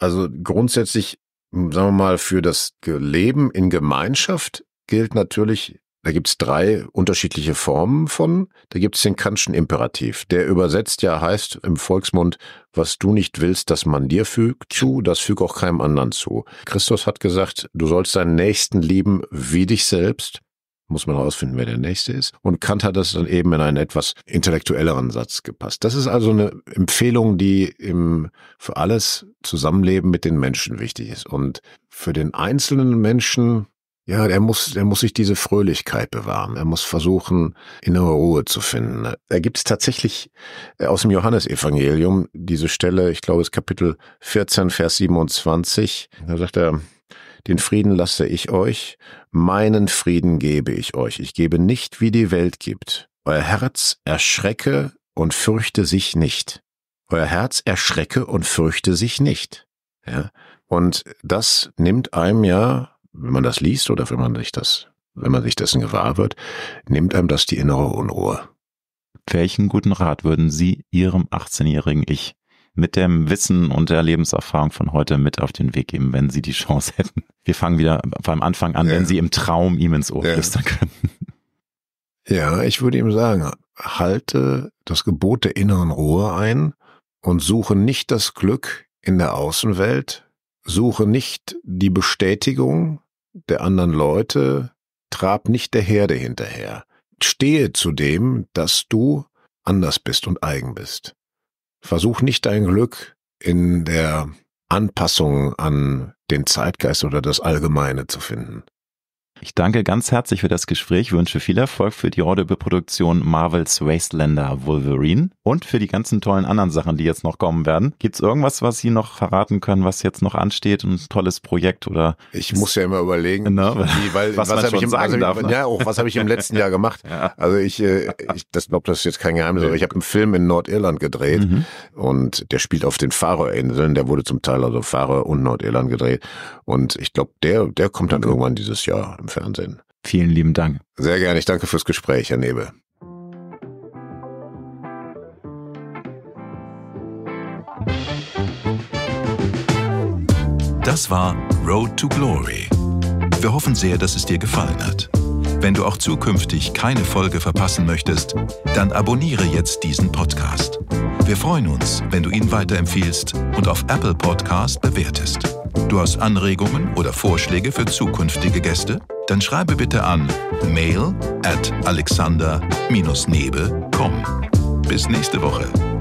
also grundsätzlich, sagen wir mal, für das Leben in Gemeinschaft gilt natürlich da gibt's drei unterschiedliche Formen von. Da gibt's den Kantschen Imperativ, der übersetzt ja heißt im Volksmund, was du nicht willst, dass man dir fügt zu, das füg auch keinem anderen zu. Christus hat gesagt, du sollst deinen Nächsten lieben wie dich selbst. Muss man herausfinden, wer der Nächste ist. Und Kant hat das dann eben in einen etwas intellektuelleren Satz gepasst. Das ist also eine Empfehlung, die im, für alles Zusammenleben mit den Menschen wichtig ist. Und für den einzelnen Menschen ja, er muss, er muss sich diese Fröhlichkeit bewahren. Er muss versuchen, innere Ruhe zu finden. Da gibt es tatsächlich äh, aus dem Johannesevangelium diese Stelle, ich glaube, es Kapitel 14, Vers 27. Da sagt er, den Frieden lasse ich euch, meinen Frieden gebe ich euch. Ich gebe nicht, wie die Welt gibt. Euer Herz erschrecke und fürchte sich nicht. Euer Herz erschrecke und fürchte sich nicht. Ja? Und das nimmt einem ja wenn man das liest oder wenn man sich das, wenn man sich dessen gewahr wird, nimmt einem das die innere Unruhe. Welchen guten Rat würden Sie Ihrem 18-jährigen Ich mit dem Wissen und der Lebenserfahrung von heute mit auf den Weg geben, wenn Sie die Chance hätten? Wir fangen wieder beim Anfang an, ja. wenn Sie im Traum ihm ins Ohr ja. flüstern könnten. Ja, ich würde ihm sagen, halte das Gebot der inneren Ruhe ein und suche nicht das Glück in der Außenwelt, suche nicht die Bestätigung der anderen Leute, trab nicht der Herde hinterher. Stehe zu dem, dass du anders bist und eigen bist. Versuch nicht dein Glück in der Anpassung an den Zeitgeist oder das Allgemeine zu finden. Ich danke ganz herzlich für das Gespräch, wünsche viel Erfolg für die Audible-Produktion Marvel's Wastelander Wolverine und für die ganzen tollen anderen Sachen, die jetzt noch kommen werden. Gibt es irgendwas, was Sie noch verraten können, was jetzt noch ansteht? Ein tolles Projekt oder? Ich muss ja immer überlegen, ne? wie, weil, was, was habe ich, also, ne? ja, auch, hab ich im letzten Jahr gemacht? Ja. Also ich, äh, ich das glaube, das ist jetzt kein Geheimnis, aber ich habe einen Film in Nordirland gedreht mhm. und der spielt auf den Faroe-Inseln. Der wurde zum Teil also Faroe und Nordirland gedreht und ich glaube, der, der kommt dann irgendwann dieses Jahr im Fernsehen. Vielen lieben Dank. Sehr gerne. Ich danke fürs Gespräch, Herr Nebel. Das war Road to Glory. Wir hoffen sehr, dass es dir gefallen hat. Wenn du auch zukünftig keine Folge verpassen möchtest, dann abonniere jetzt diesen Podcast. Wir freuen uns, wenn du ihn weiterempfiehlst und auf Apple Podcast bewertest. Du hast Anregungen oder Vorschläge für zukünftige Gäste? Dann schreibe bitte an mail at alexander-nebe.com. Bis nächste Woche.